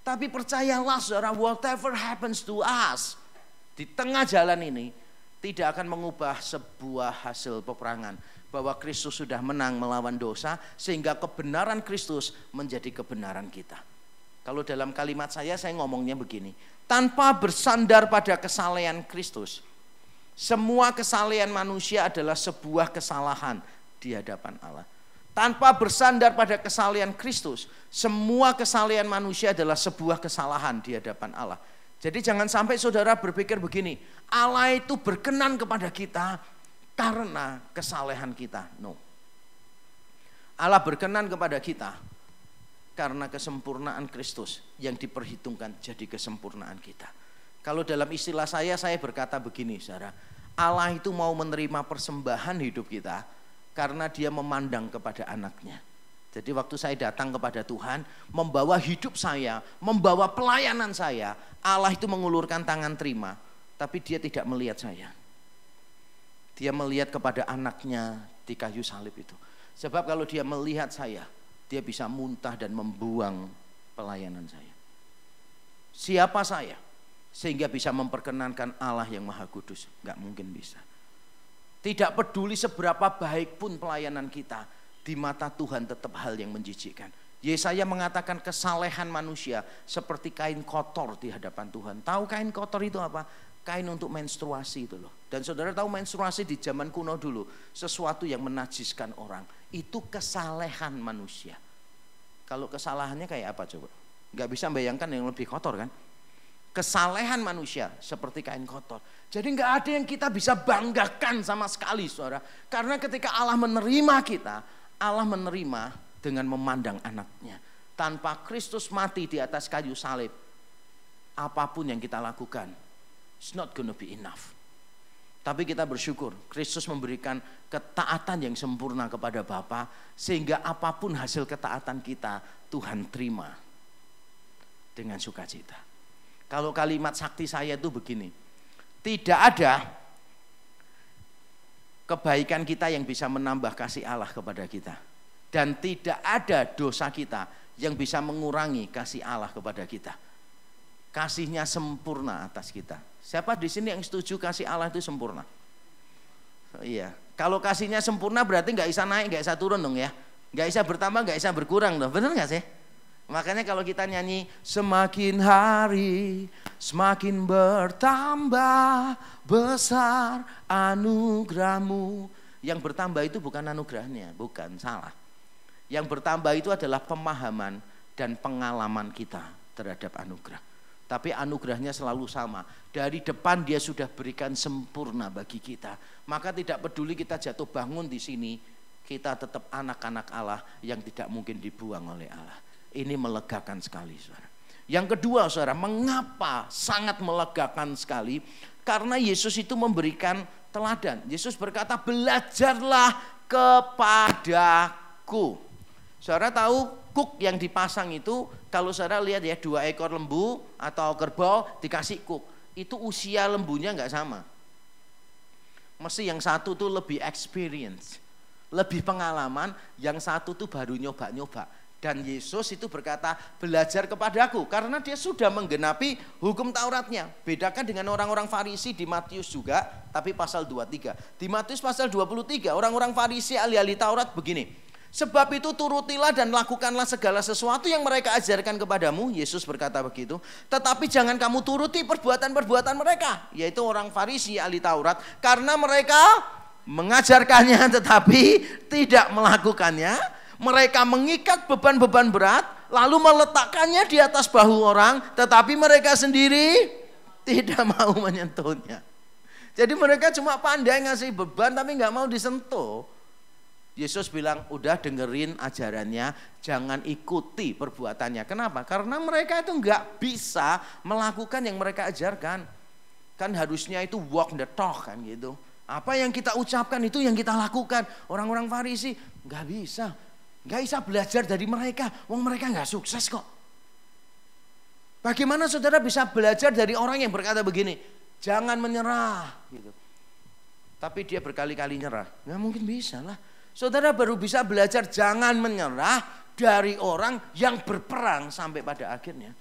tapi percayalah saudara, whatever happens to us, di tengah jalan ini, tidak akan mengubah sebuah hasil peperangan. Bahwa Kristus sudah menang melawan dosa, sehingga kebenaran Kristus menjadi kebenaran kita. Kalau dalam kalimat saya, saya ngomongnya begini. Tanpa bersandar pada kesalehan Kristus, semua kesalahan manusia adalah sebuah kesalahan di hadapan Allah. Tanpa bersandar pada kesalahan Kristus, semua kesalahan manusia adalah sebuah kesalahan di hadapan Allah. Jadi jangan sampai saudara berpikir begini, Allah itu berkenan kepada kita karena kesalehan kita. No. Allah berkenan kepada kita karena kesempurnaan Kristus yang diperhitungkan jadi kesempurnaan kita. Kalau dalam istilah saya, saya berkata begini, Sarah, Allah itu mau menerima persembahan hidup kita karena dia memandang kepada anaknya. Jadi waktu saya datang kepada Tuhan, membawa hidup saya, membawa pelayanan saya, Allah itu mengulurkan tangan terima, tapi dia tidak melihat saya. Dia melihat kepada anaknya di kayu salib itu. Sebab kalau dia melihat saya, dia bisa muntah dan membuang pelayanan saya. Siapa saya? sehingga bisa memperkenankan Allah yang Maha Kudus. Nggak mungkin bisa. Tidak peduli seberapa baik pun pelayanan kita, di mata Tuhan tetap hal yang menjijikkan. Yesaya mengatakan kesalehan manusia seperti kain kotor di hadapan Tuhan. Tahu kain kotor itu apa? Kain untuk menstruasi itu loh. Dan saudara tahu menstruasi di zaman kuno dulu, sesuatu yang menajiskan orang. Itu kesalehan manusia. Kalau kesalahannya kayak apa coba? Gak bisa bayangkan yang lebih kotor kan? kesalehan manusia seperti kain kotor. Jadi nggak ada yang kita bisa banggakan sama sekali, saudara. Karena ketika Allah menerima kita, Allah menerima dengan memandang anaknya. Tanpa Kristus mati di atas kayu salib, apapun yang kita lakukan, it's not gonna be enough. Tapi kita bersyukur, Kristus memberikan ketaatan yang sempurna kepada Bapa sehingga apapun hasil ketaatan kita, Tuhan terima dengan sukacita. Kalau kalimat sakti saya itu begini, tidak ada kebaikan kita yang bisa menambah kasih Allah kepada kita. Dan tidak ada dosa kita yang bisa mengurangi kasih Allah kepada kita. Kasihnya sempurna atas kita. Siapa di sini yang setuju kasih Allah itu sempurna? Oh, iya. Kalau kasihnya sempurna berarti nggak bisa naik, nggak bisa turun dong ya. Nggak bisa bertambah, nggak bisa berkurang dong. Benar nggak sih? Makanya kalau kita nyanyi semakin hari semakin bertambah besar anugerahmu. Yang bertambah itu bukan anugerahnya, bukan salah. Yang bertambah itu adalah pemahaman dan pengalaman kita terhadap anugerah. Tapi anugerahnya selalu sama. Dari depan dia sudah berikan sempurna bagi kita. Maka tidak peduli kita jatuh bangun di sini, kita tetap anak-anak Allah yang tidak mungkin dibuang oleh Allah. Ini melegakan sekali saudara. Yang kedua saudara, mengapa sangat melegakan sekali? Karena Yesus itu memberikan teladan. Yesus berkata, belajarlah kepadaku. Saudara tahu kuk yang dipasang itu, kalau saudara lihat ya dua ekor lembu atau kerbau dikasih kuk. Itu usia lembunya nggak sama. Mesti yang satu tuh lebih experience, lebih pengalaman, yang satu tuh baru nyoba-nyoba dan Yesus itu berkata, belajar kepadaku. Karena dia sudah menggenapi hukum Tauratnya. Bedakan dengan orang-orang Farisi di Matius juga, tapi pasal 23. Di Matius pasal 23, orang-orang Farisi alih-alih Taurat begini. Sebab itu turutilah dan lakukanlah segala sesuatu yang mereka ajarkan kepadamu. Yesus berkata begitu. Tetapi jangan kamu turuti perbuatan-perbuatan mereka. Yaitu orang farisi alih Taurat. Karena mereka mengajarkannya tetapi tidak melakukannya mereka mengikat beban-beban berat, lalu meletakkannya di atas bahu orang, tetapi mereka sendiri tidak mau menyentuhnya. Jadi mereka cuma pandai ngasih beban, tapi nggak mau disentuh. Yesus bilang, udah dengerin ajarannya, jangan ikuti perbuatannya. Kenapa? Karena mereka itu nggak bisa melakukan yang mereka ajarkan. Kan harusnya itu walk the talk kan gitu. Apa yang kita ucapkan itu yang kita lakukan. Orang-orang Farisi nggak bisa. Gak bisa belajar dari mereka. Wong mereka nggak sukses kok. Bagaimana saudara bisa belajar dari orang yang berkata begini, jangan menyerah. Gitu. Tapi dia berkali-kali nyerah. Nggak mungkin bisa lah. Saudara baru bisa belajar jangan menyerah dari orang yang berperang sampai pada akhirnya.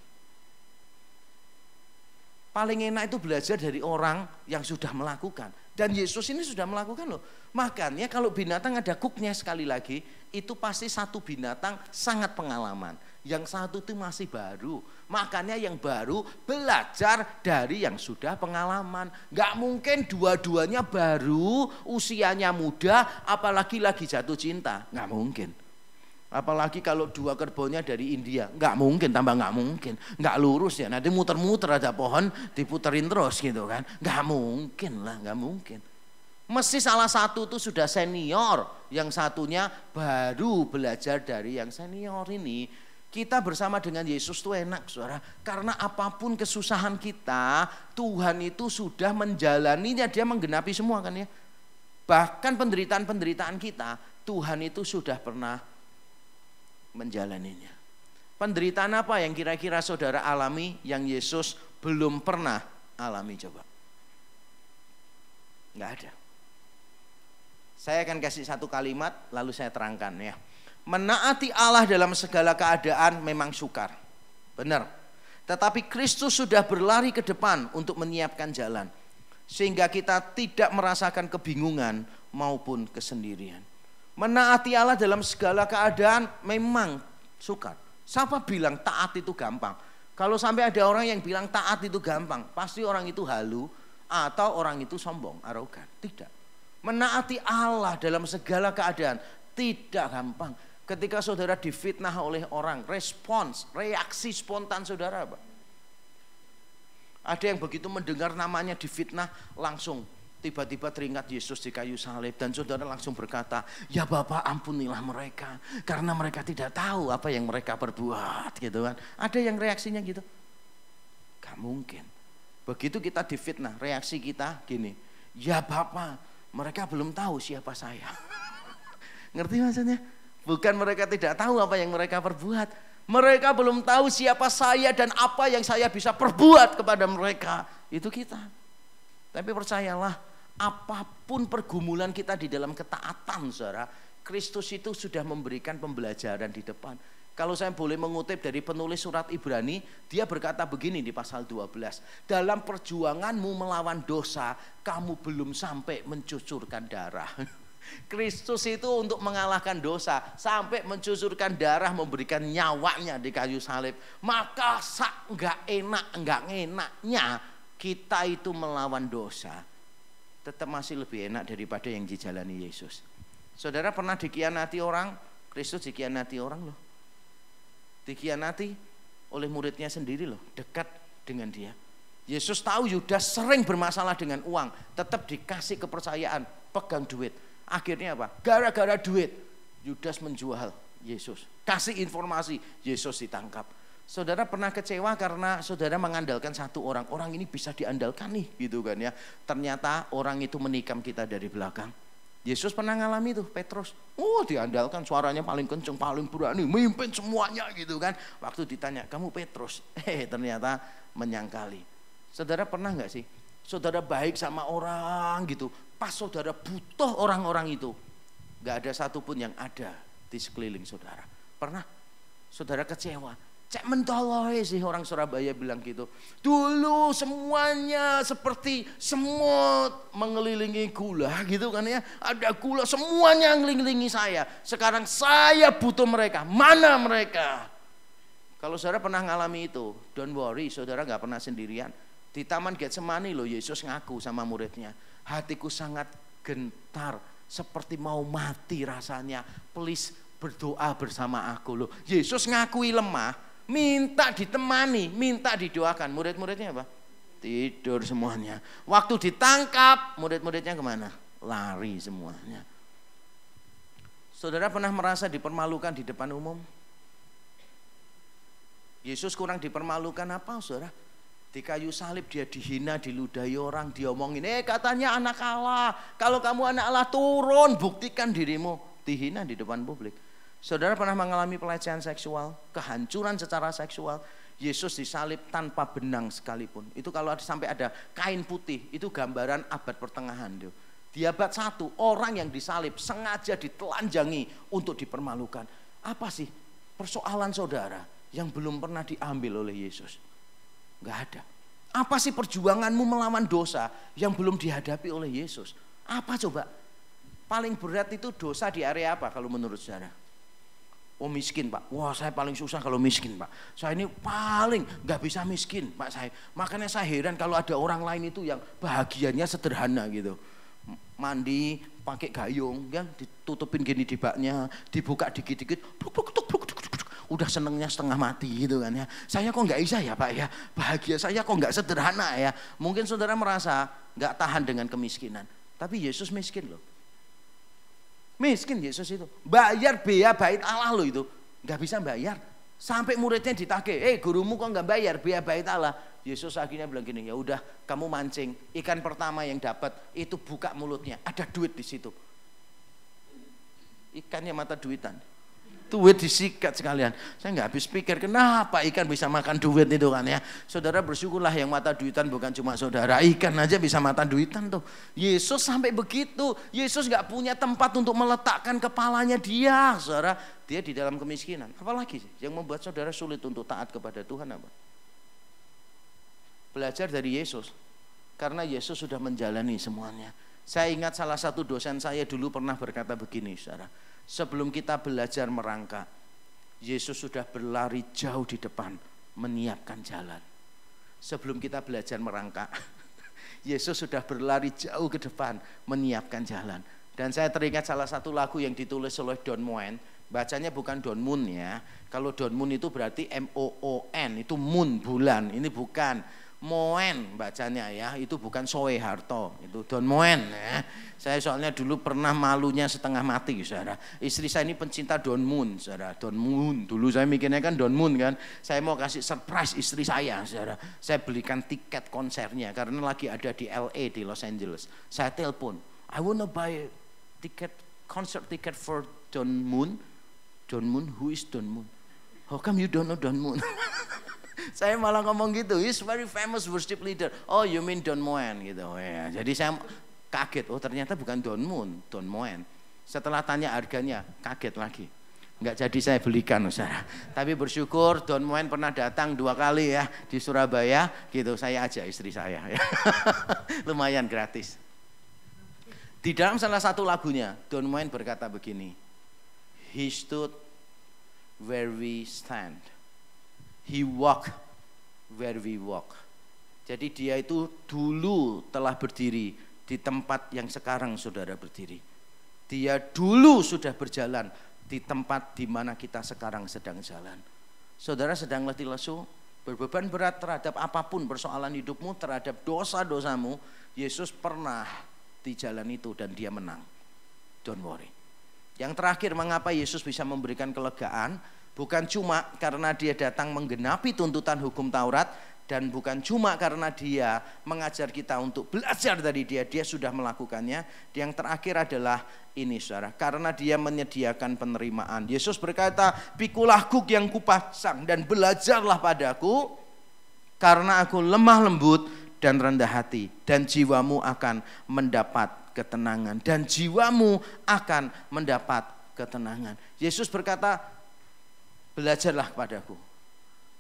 Paling enak itu belajar dari orang yang sudah melakukan. Dan Yesus ini sudah melakukan loh. Makanya kalau binatang ada kuknya sekali lagi, itu pasti satu binatang sangat pengalaman. Yang satu itu masih baru. Makanya yang baru belajar dari yang sudah pengalaman. Gak mungkin dua-duanya baru, usianya muda, apalagi lagi jatuh cinta. Gak mungkin. Apalagi kalau dua kerbaunya dari India, nggak mungkin tambah nggak mungkin, nggak lurus ya. Nanti muter-muter ada pohon diputerin terus gitu kan, nggak mungkin lah, nggak mungkin. Mesti salah satu tuh sudah senior, yang satunya baru belajar dari yang senior ini. Kita bersama dengan Yesus tuh enak suara, karena apapun kesusahan kita, Tuhan itu sudah menjalaninya, dia menggenapi semua kan ya. Bahkan penderitaan-penderitaan kita, Tuhan itu sudah pernah menjalaninya. Penderitaan apa yang kira-kira saudara alami yang Yesus belum pernah alami coba? Enggak ada. Saya akan kasih satu kalimat lalu saya terangkan ya. Menaati Allah dalam segala keadaan memang sukar. Benar. Tetapi Kristus sudah berlari ke depan untuk menyiapkan jalan sehingga kita tidak merasakan kebingungan maupun kesendirian. Menaati Allah dalam segala keadaan memang sukar. Siapa bilang taat itu gampang? Kalau sampai ada orang yang bilang taat itu gampang, pasti orang itu halu atau orang itu sombong, arogan. Tidak. Menaati Allah dalam segala keadaan tidak gampang. Ketika saudara difitnah oleh orang, respons, reaksi spontan saudara apa? Ada yang begitu mendengar namanya difitnah langsung Tiba-tiba teringat Yesus di kayu salib dan saudara langsung berkata, ya Bapak ampunilah mereka karena mereka tidak tahu apa yang mereka perbuat gitu kan. Ada yang reaksinya gitu? Gak mungkin. Begitu kita difitnah, reaksi kita gini, ya Bapak mereka belum tahu siapa saya. Ngerti maksudnya? Bukan mereka tidak tahu apa yang mereka perbuat. Mereka belum tahu siapa saya dan apa yang saya bisa perbuat kepada mereka. Itu kita. Tapi percayalah, apapun pergumulan kita di dalam ketaatan, saudara, Kristus itu sudah memberikan pembelajaran di depan. Kalau saya boleh mengutip dari penulis surat Ibrani, dia berkata begini di pasal 12. Dalam perjuanganmu melawan dosa, kamu belum sampai mencucurkan darah. Kristus itu untuk mengalahkan dosa sampai mencucurkan darah memberikan nyawanya di kayu salib. Maka sak nggak enak enggak enaknya kita itu melawan dosa tetap masih lebih enak daripada yang dijalani Yesus. Saudara pernah dikianati orang? Kristus dikianati orang loh. Dikianati oleh muridnya sendiri loh, dekat dengan dia. Yesus tahu Yudas sering bermasalah dengan uang, tetap dikasih kepercayaan, pegang duit. Akhirnya apa? Gara-gara duit, Yudas menjual Yesus. Kasih informasi, Yesus ditangkap Saudara pernah kecewa karena saudara mengandalkan satu orang. Orang ini bisa diandalkan nih gitu kan ya. Ternyata orang itu menikam kita dari belakang. Yesus pernah ngalami tuh Petrus. Oh diandalkan suaranya paling kenceng, paling berani, mimpin semuanya gitu kan. Waktu ditanya, kamu Petrus? Eh ternyata menyangkali. Saudara pernah nggak sih? Saudara baik sama orang gitu. Pas saudara butuh orang-orang itu. Gak ada satupun yang ada di sekeliling saudara. Pernah? Saudara kecewa Cek mentoloi sih orang Surabaya bilang gitu. Dulu semuanya seperti semut mengelilingi gula gitu kan ya. Ada gula semuanya ngelilingi saya. Sekarang saya butuh mereka. Mana mereka? Kalau saudara pernah ngalami itu, don't worry, saudara nggak pernah sendirian. Di Taman Getsemani loh Yesus ngaku sama muridnya. Hatiku sangat gentar, seperti mau mati rasanya. Please berdoa bersama aku loh. Yesus ngakui lemah, minta ditemani, minta didoakan. Murid-muridnya apa? Tidur semuanya. Waktu ditangkap, murid-muridnya kemana? Lari semuanya. Saudara pernah merasa dipermalukan di depan umum? Yesus kurang dipermalukan apa saudara? Di kayu salib dia dihina, diludahi orang, diomongin, eh katanya anak Allah, kalau kamu anak Allah turun, buktikan dirimu. Dihina di depan publik Saudara pernah mengalami pelecehan seksual, kehancuran secara seksual, Yesus disalib tanpa benang sekalipun. Itu kalau ada, sampai ada kain putih, itu gambaran abad pertengahan tuh. Di abad satu, orang yang disalib sengaja ditelanjangi untuk dipermalukan. Apa sih persoalan saudara yang belum pernah diambil oleh Yesus? Enggak ada. Apa sih perjuanganmu melawan dosa yang belum dihadapi oleh Yesus? Apa coba? Paling berat itu dosa di area apa kalau menurut saudara? Oh miskin pak, wah saya paling susah kalau miskin pak. Saya ini paling nggak bisa miskin pak saya. Makanya saya heran kalau ada orang lain itu yang bahagianya sederhana gitu. Mandi pakai gayung kan, ditutupin gini di baknya, dibuka dikit-dikit, udah senengnya setengah mati gitu kan ya. Saya kok nggak bisa ya pak ya, bahagia saya kok nggak sederhana ya. Mungkin saudara merasa nggak tahan dengan kemiskinan, tapi Yesus miskin loh. Miskin Yesus itu. Bayar biaya bait Allah loh itu. Nggak bisa bayar. Sampai muridnya ditake, eh hey, gurumu kok nggak bayar biaya bait Allah? Yesus akhirnya bilang gini, ya udah kamu mancing, ikan pertama yang dapat itu buka mulutnya, ada duit di situ. Ikannya mata duitan. Duit disikat sekalian. Saya nggak habis pikir kenapa ikan bisa makan duit itu kan ya. Saudara bersyukurlah yang mata duitan bukan cuma saudara. Ikan aja bisa mata duitan tuh. Yesus sampai begitu. Yesus nggak punya tempat untuk meletakkan kepalanya dia. Saudara dia di dalam kemiskinan. Apalagi sih yang membuat saudara sulit untuk taat kepada Tuhan apa? Belajar dari Yesus. Karena Yesus sudah menjalani semuanya. Saya ingat salah satu dosen saya dulu pernah berkata begini, saudara sebelum kita belajar merangkak. Yesus sudah berlari jauh di depan menyiapkan jalan. Sebelum kita belajar merangkak, Yesus sudah berlari jauh ke depan menyiapkan jalan. Dan saya teringat salah satu lagu yang ditulis oleh Don Moen, bacanya bukan Don Moon ya. Kalau Don Moon itu berarti M O O N, itu moon bulan. Ini bukan Moen bacanya ya, itu bukan Soe Harto, itu Don Moen ya. Saya soalnya dulu pernah malunya setengah mati, saudara. Istri saya ini pencinta Don Moon, saudara. Don Moon, dulu saya mikirnya kan Don Moon kan. Saya mau kasih surprise istri saya, saudara. Saya belikan tiket konsernya karena lagi ada di LA di Los Angeles. Saya telepon, I wanna buy tiket concert tiket for Don Moon. Don Moon, who is Don Moon? How come you don't know Don Moon? saya malah ngomong gitu, he's very famous worship leader. Oh, you mean Don Moen gitu. Oh Ya, jadi saya kaget, oh ternyata bukan Don Moon, Don Moen. Setelah tanya harganya, kaget lagi. Enggak jadi saya belikan Ustaz. Tapi bersyukur Don Moen pernah datang dua kali ya di Surabaya gitu saya aja istri saya. Lumayan gratis. Di dalam salah satu lagunya Don Moen berkata begini. He stood where we stand He walk where we walk. Jadi dia itu dulu telah berdiri di tempat yang sekarang saudara berdiri. Dia dulu sudah berjalan di tempat di mana kita sekarang sedang jalan. Saudara sedang letih lesu, berbeban berat terhadap apapun persoalan hidupmu, terhadap dosa-dosamu, Yesus pernah di jalan itu dan dia menang. Don't worry. Yang terakhir mengapa Yesus bisa memberikan kelegaan? Bukan cuma karena dia datang menggenapi tuntutan hukum Taurat dan bukan cuma karena dia mengajar kita untuk belajar dari dia, dia sudah melakukannya. Yang terakhir adalah ini saudara, karena dia menyediakan penerimaan. Yesus berkata, pikulah kuk yang kupasang dan belajarlah padaku, karena aku lemah lembut dan rendah hati, dan jiwamu akan mendapat ketenangan, dan jiwamu akan mendapat ketenangan. Yesus berkata, Belajarlah kepadaku.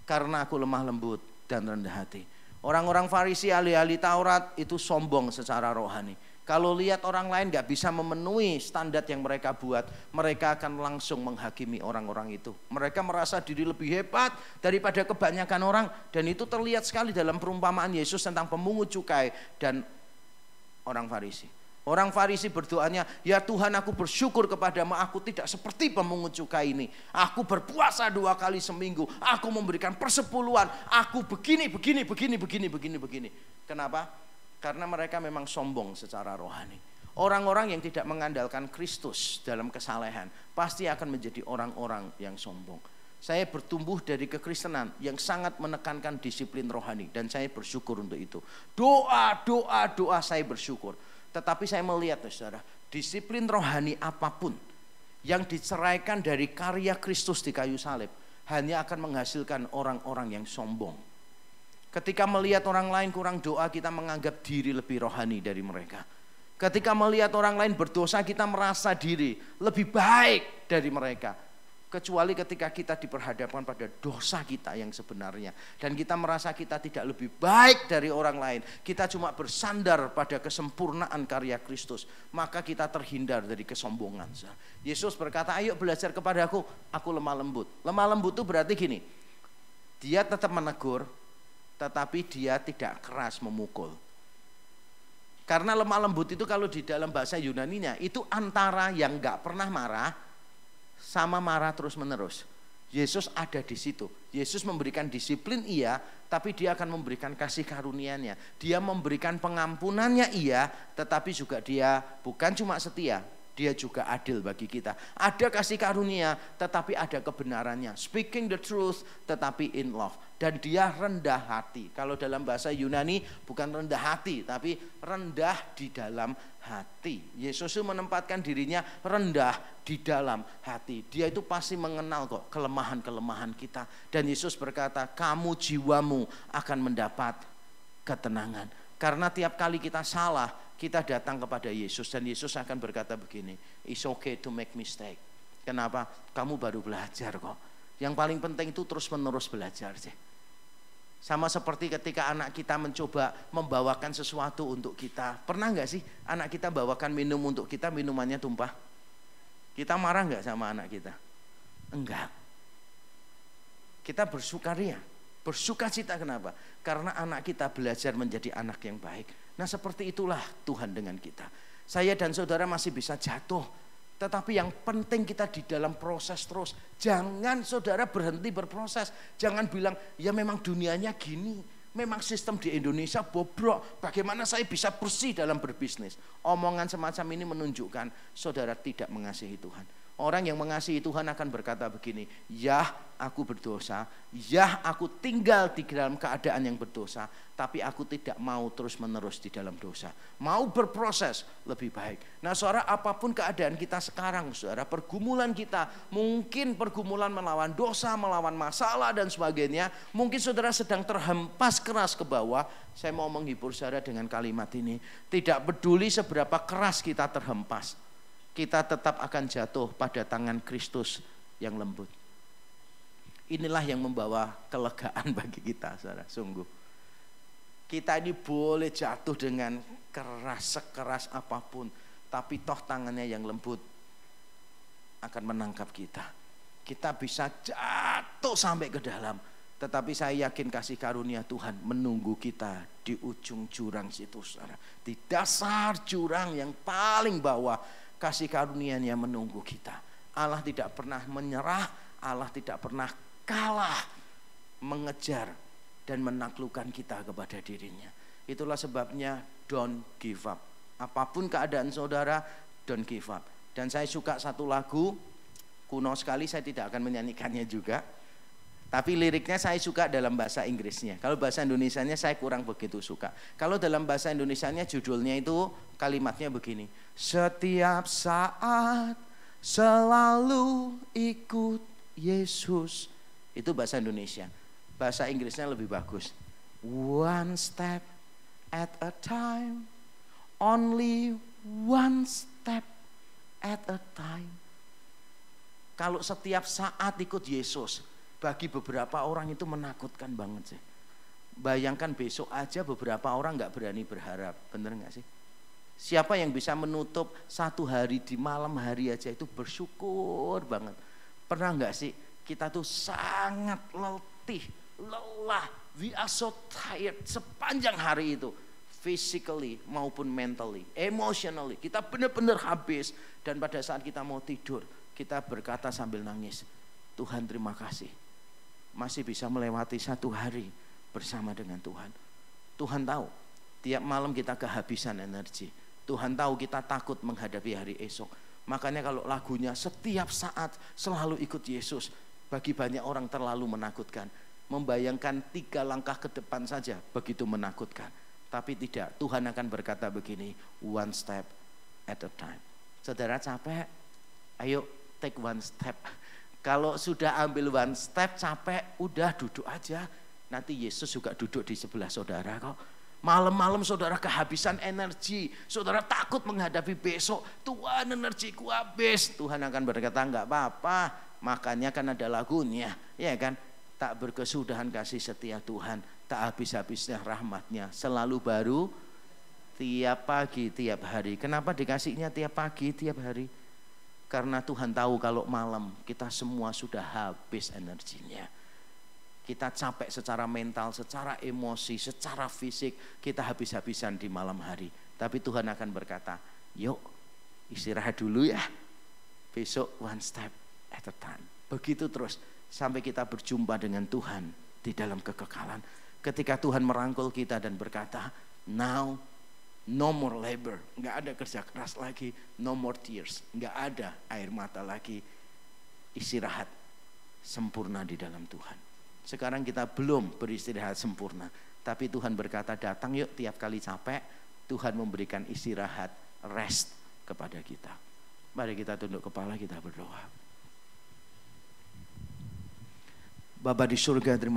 Karena aku lemah lembut dan rendah hati. Orang-orang Farisi ahli-ahli Taurat itu sombong secara rohani. Kalau lihat orang lain nggak bisa memenuhi standar yang mereka buat, mereka akan langsung menghakimi orang-orang itu. Mereka merasa diri lebih hebat daripada kebanyakan orang dan itu terlihat sekali dalam perumpamaan Yesus tentang pemungut cukai dan orang Farisi. Orang Farisi berdoanya, ya Tuhan aku bersyukur kepadamu, aku tidak seperti pemungut cukai ini. Aku berpuasa dua kali seminggu, aku memberikan persepuluhan, aku begini, begini, begini, begini, begini, begini. Kenapa? Karena mereka memang sombong secara rohani. Orang-orang yang tidak mengandalkan Kristus dalam kesalehan, pasti akan menjadi orang-orang yang sombong. Saya bertumbuh dari kekristenan yang sangat menekankan disiplin rohani dan saya bersyukur untuk itu. Doa, doa, doa saya bersyukur tetapi saya melihat saudara, disiplin rohani apapun yang diceraikan dari karya Kristus di kayu salib hanya akan menghasilkan orang-orang yang sombong. Ketika melihat orang lain kurang doa, kita menganggap diri lebih rohani dari mereka. Ketika melihat orang lain berdosa, kita merasa diri lebih baik dari mereka kecuali ketika kita diperhadapkan pada dosa kita yang sebenarnya dan kita merasa kita tidak lebih baik dari orang lain kita cuma bersandar pada kesempurnaan karya Kristus maka kita terhindar dari kesombongan Yesus berkata ayo belajar kepada aku aku lemah lembut lemah lembut itu berarti gini dia tetap menegur tetapi dia tidak keras memukul karena lemah lembut itu kalau di dalam bahasa Yunaninya itu antara yang nggak pernah marah sama marah terus-menerus. Yesus ada di situ. Yesus memberikan disiplin iya, tapi dia akan memberikan kasih karunianya. Dia memberikan pengampunannya iya, tetapi juga dia bukan cuma setia, dia juga adil bagi kita. Ada kasih karunia, tetapi ada kebenarannya. Speaking the truth, tetapi in love. Dan dia rendah hati. Kalau dalam bahasa Yunani bukan rendah hati, tapi rendah di dalam hati. Yesus itu menempatkan dirinya rendah di dalam hati. Dia itu pasti mengenal kok kelemahan-kelemahan kita. Dan Yesus berkata, kamu jiwamu akan mendapat ketenangan karena tiap kali kita salah, kita datang kepada Yesus dan Yesus akan berkata begini, "It's okay to make mistake." Kenapa? Kamu baru belajar kok. Yang paling penting itu terus-menerus belajar sih. Sama seperti ketika anak kita mencoba membawakan sesuatu untuk kita. Pernah nggak sih anak kita bawakan minum untuk kita, minumannya tumpah? Kita marah nggak sama anak kita? Enggak. Kita bersukaria ya. Bersuka cita kenapa? Karena anak kita belajar menjadi anak yang baik. Nah seperti itulah Tuhan dengan kita. Saya dan saudara masih bisa jatuh. Tetapi yang penting kita di dalam proses terus. Jangan saudara berhenti berproses. Jangan bilang ya memang dunianya gini. Memang sistem di Indonesia bobrok. Bagaimana saya bisa bersih dalam berbisnis? Omongan semacam ini menunjukkan saudara tidak mengasihi Tuhan Orang yang mengasihi Tuhan akan berkata begini, ya aku berdosa, ya aku tinggal di dalam keadaan yang berdosa, tapi aku tidak mau terus menerus di dalam dosa. Mau berproses lebih baik. Nah saudara apapun keadaan kita sekarang, saudara pergumulan kita, mungkin pergumulan melawan dosa, melawan masalah dan sebagainya, mungkin saudara sedang terhempas keras ke bawah, saya mau menghibur saudara dengan kalimat ini, tidak peduli seberapa keras kita terhempas, kita tetap akan jatuh pada tangan Kristus yang lembut. Inilah yang membawa kelegaan bagi kita, saudara. Sungguh, kita ini boleh jatuh dengan keras, sekeras apapun, tapi toh tangannya yang lembut akan menangkap kita. Kita bisa jatuh sampai ke dalam, tetapi saya yakin kasih karunia Tuhan menunggu kita di ujung jurang situ, saudara. Di dasar jurang yang paling bawah, kasih karunia-Nya menunggu kita. Allah tidak pernah menyerah, Allah tidak pernah kalah mengejar dan menaklukkan kita kepada dirinya. Itulah sebabnya don't give up. Apapun keadaan saudara, don't give up. Dan saya suka satu lagu kuno sekali, saya tidak akan menyanyikannya juga tapi liriknya saya suka dalam bahasa Inggrisnya. Kalau bahasa Indonesianya saya kurang begitu suka. Kalau dalam bahasa Indonesianya judulnya itu kalimatnya begini. Setiap saat selalu ikut Yesus. Itu bahasa Indonesia. Bahasa Inggrisnya lebih bagus. One step at a time. Only one step at a time. Kalau setiap saat ikut Yesus, bagi beberapa orang itu menakutkan banget sih. Bayangkan besok aja beberapa orang nggak berani berharap, bener nggak sih? Siapa yang bisa menutup satu hari di malam hari aja itu bersyukur banget. Pernah nggak sih kita tuh sangat letih, lelah, we are so tired sepanjang hari itu physically maupun mentally, emotionally. Kita benar-benar habis dan pada saat kita mau tidur, kita berkata sambil nangis, Tuhan terima kasih masih bisa melewati satu hari bersama dengan Tuhan. Tuhan tahu, tiap malam kita kehabisan energi. Tuhan tahu kita takut menghadapi hari esok. Makanya kalau lagunya setiap saat selalu ikut Yesus, bagi banyak orang terlalu menakutkan. Membayangkan tiga langkah ke depan saja begitu menakutkan. Tapi tidak, Tuhan akan berkata begini, one step at a time. Saudara capek, ayo take one step kalau sudah ambil one step capek, udah duduk aja. Nanti Yesus juga duduk di sebelah saudara kok. Malam-malam saudara kehabisan energi, saudara takut menghadapi besok. Tuhan energiku habis. Tuhan akan berkata nggak apa-apa, makanya kan ada lagunya, ya kan? Tak berkesudahan kasih setia Tuhan, tak habis-habisnya rahmatnya, selalu baru tiap pagi, tiap hari. Kenapa dikasihnya tiap pagi, tiap hari? Karena Tuhan tahu kalau malam kita semua sudah habis energinya. Kita capek secara mental, secara emosi, secara fisik. Kita habis-habisan di malam hari. Tapi Tuhan akan berkata, yuk istirahat dulu ya. Besok one step at a time. Begitu terus sampai kita berjumpa dengan Tuhan di dalam kekekalan. Ketika Tuhan merangkul kita dan berkata, now no more labor, nggak ada kerja keras lagi, no more tears, nggak ada air mata lagi, istirahat sempurna di dalam Tuhan. Sekarang kita belum beristirahat sempurna, tapi Tuhan berkata datang yuk tiap kali capek, Tuhan memberikan istirahat, rest kepada kita. Mari kita tunduk kepala kita berdoa. Bapa di surga terima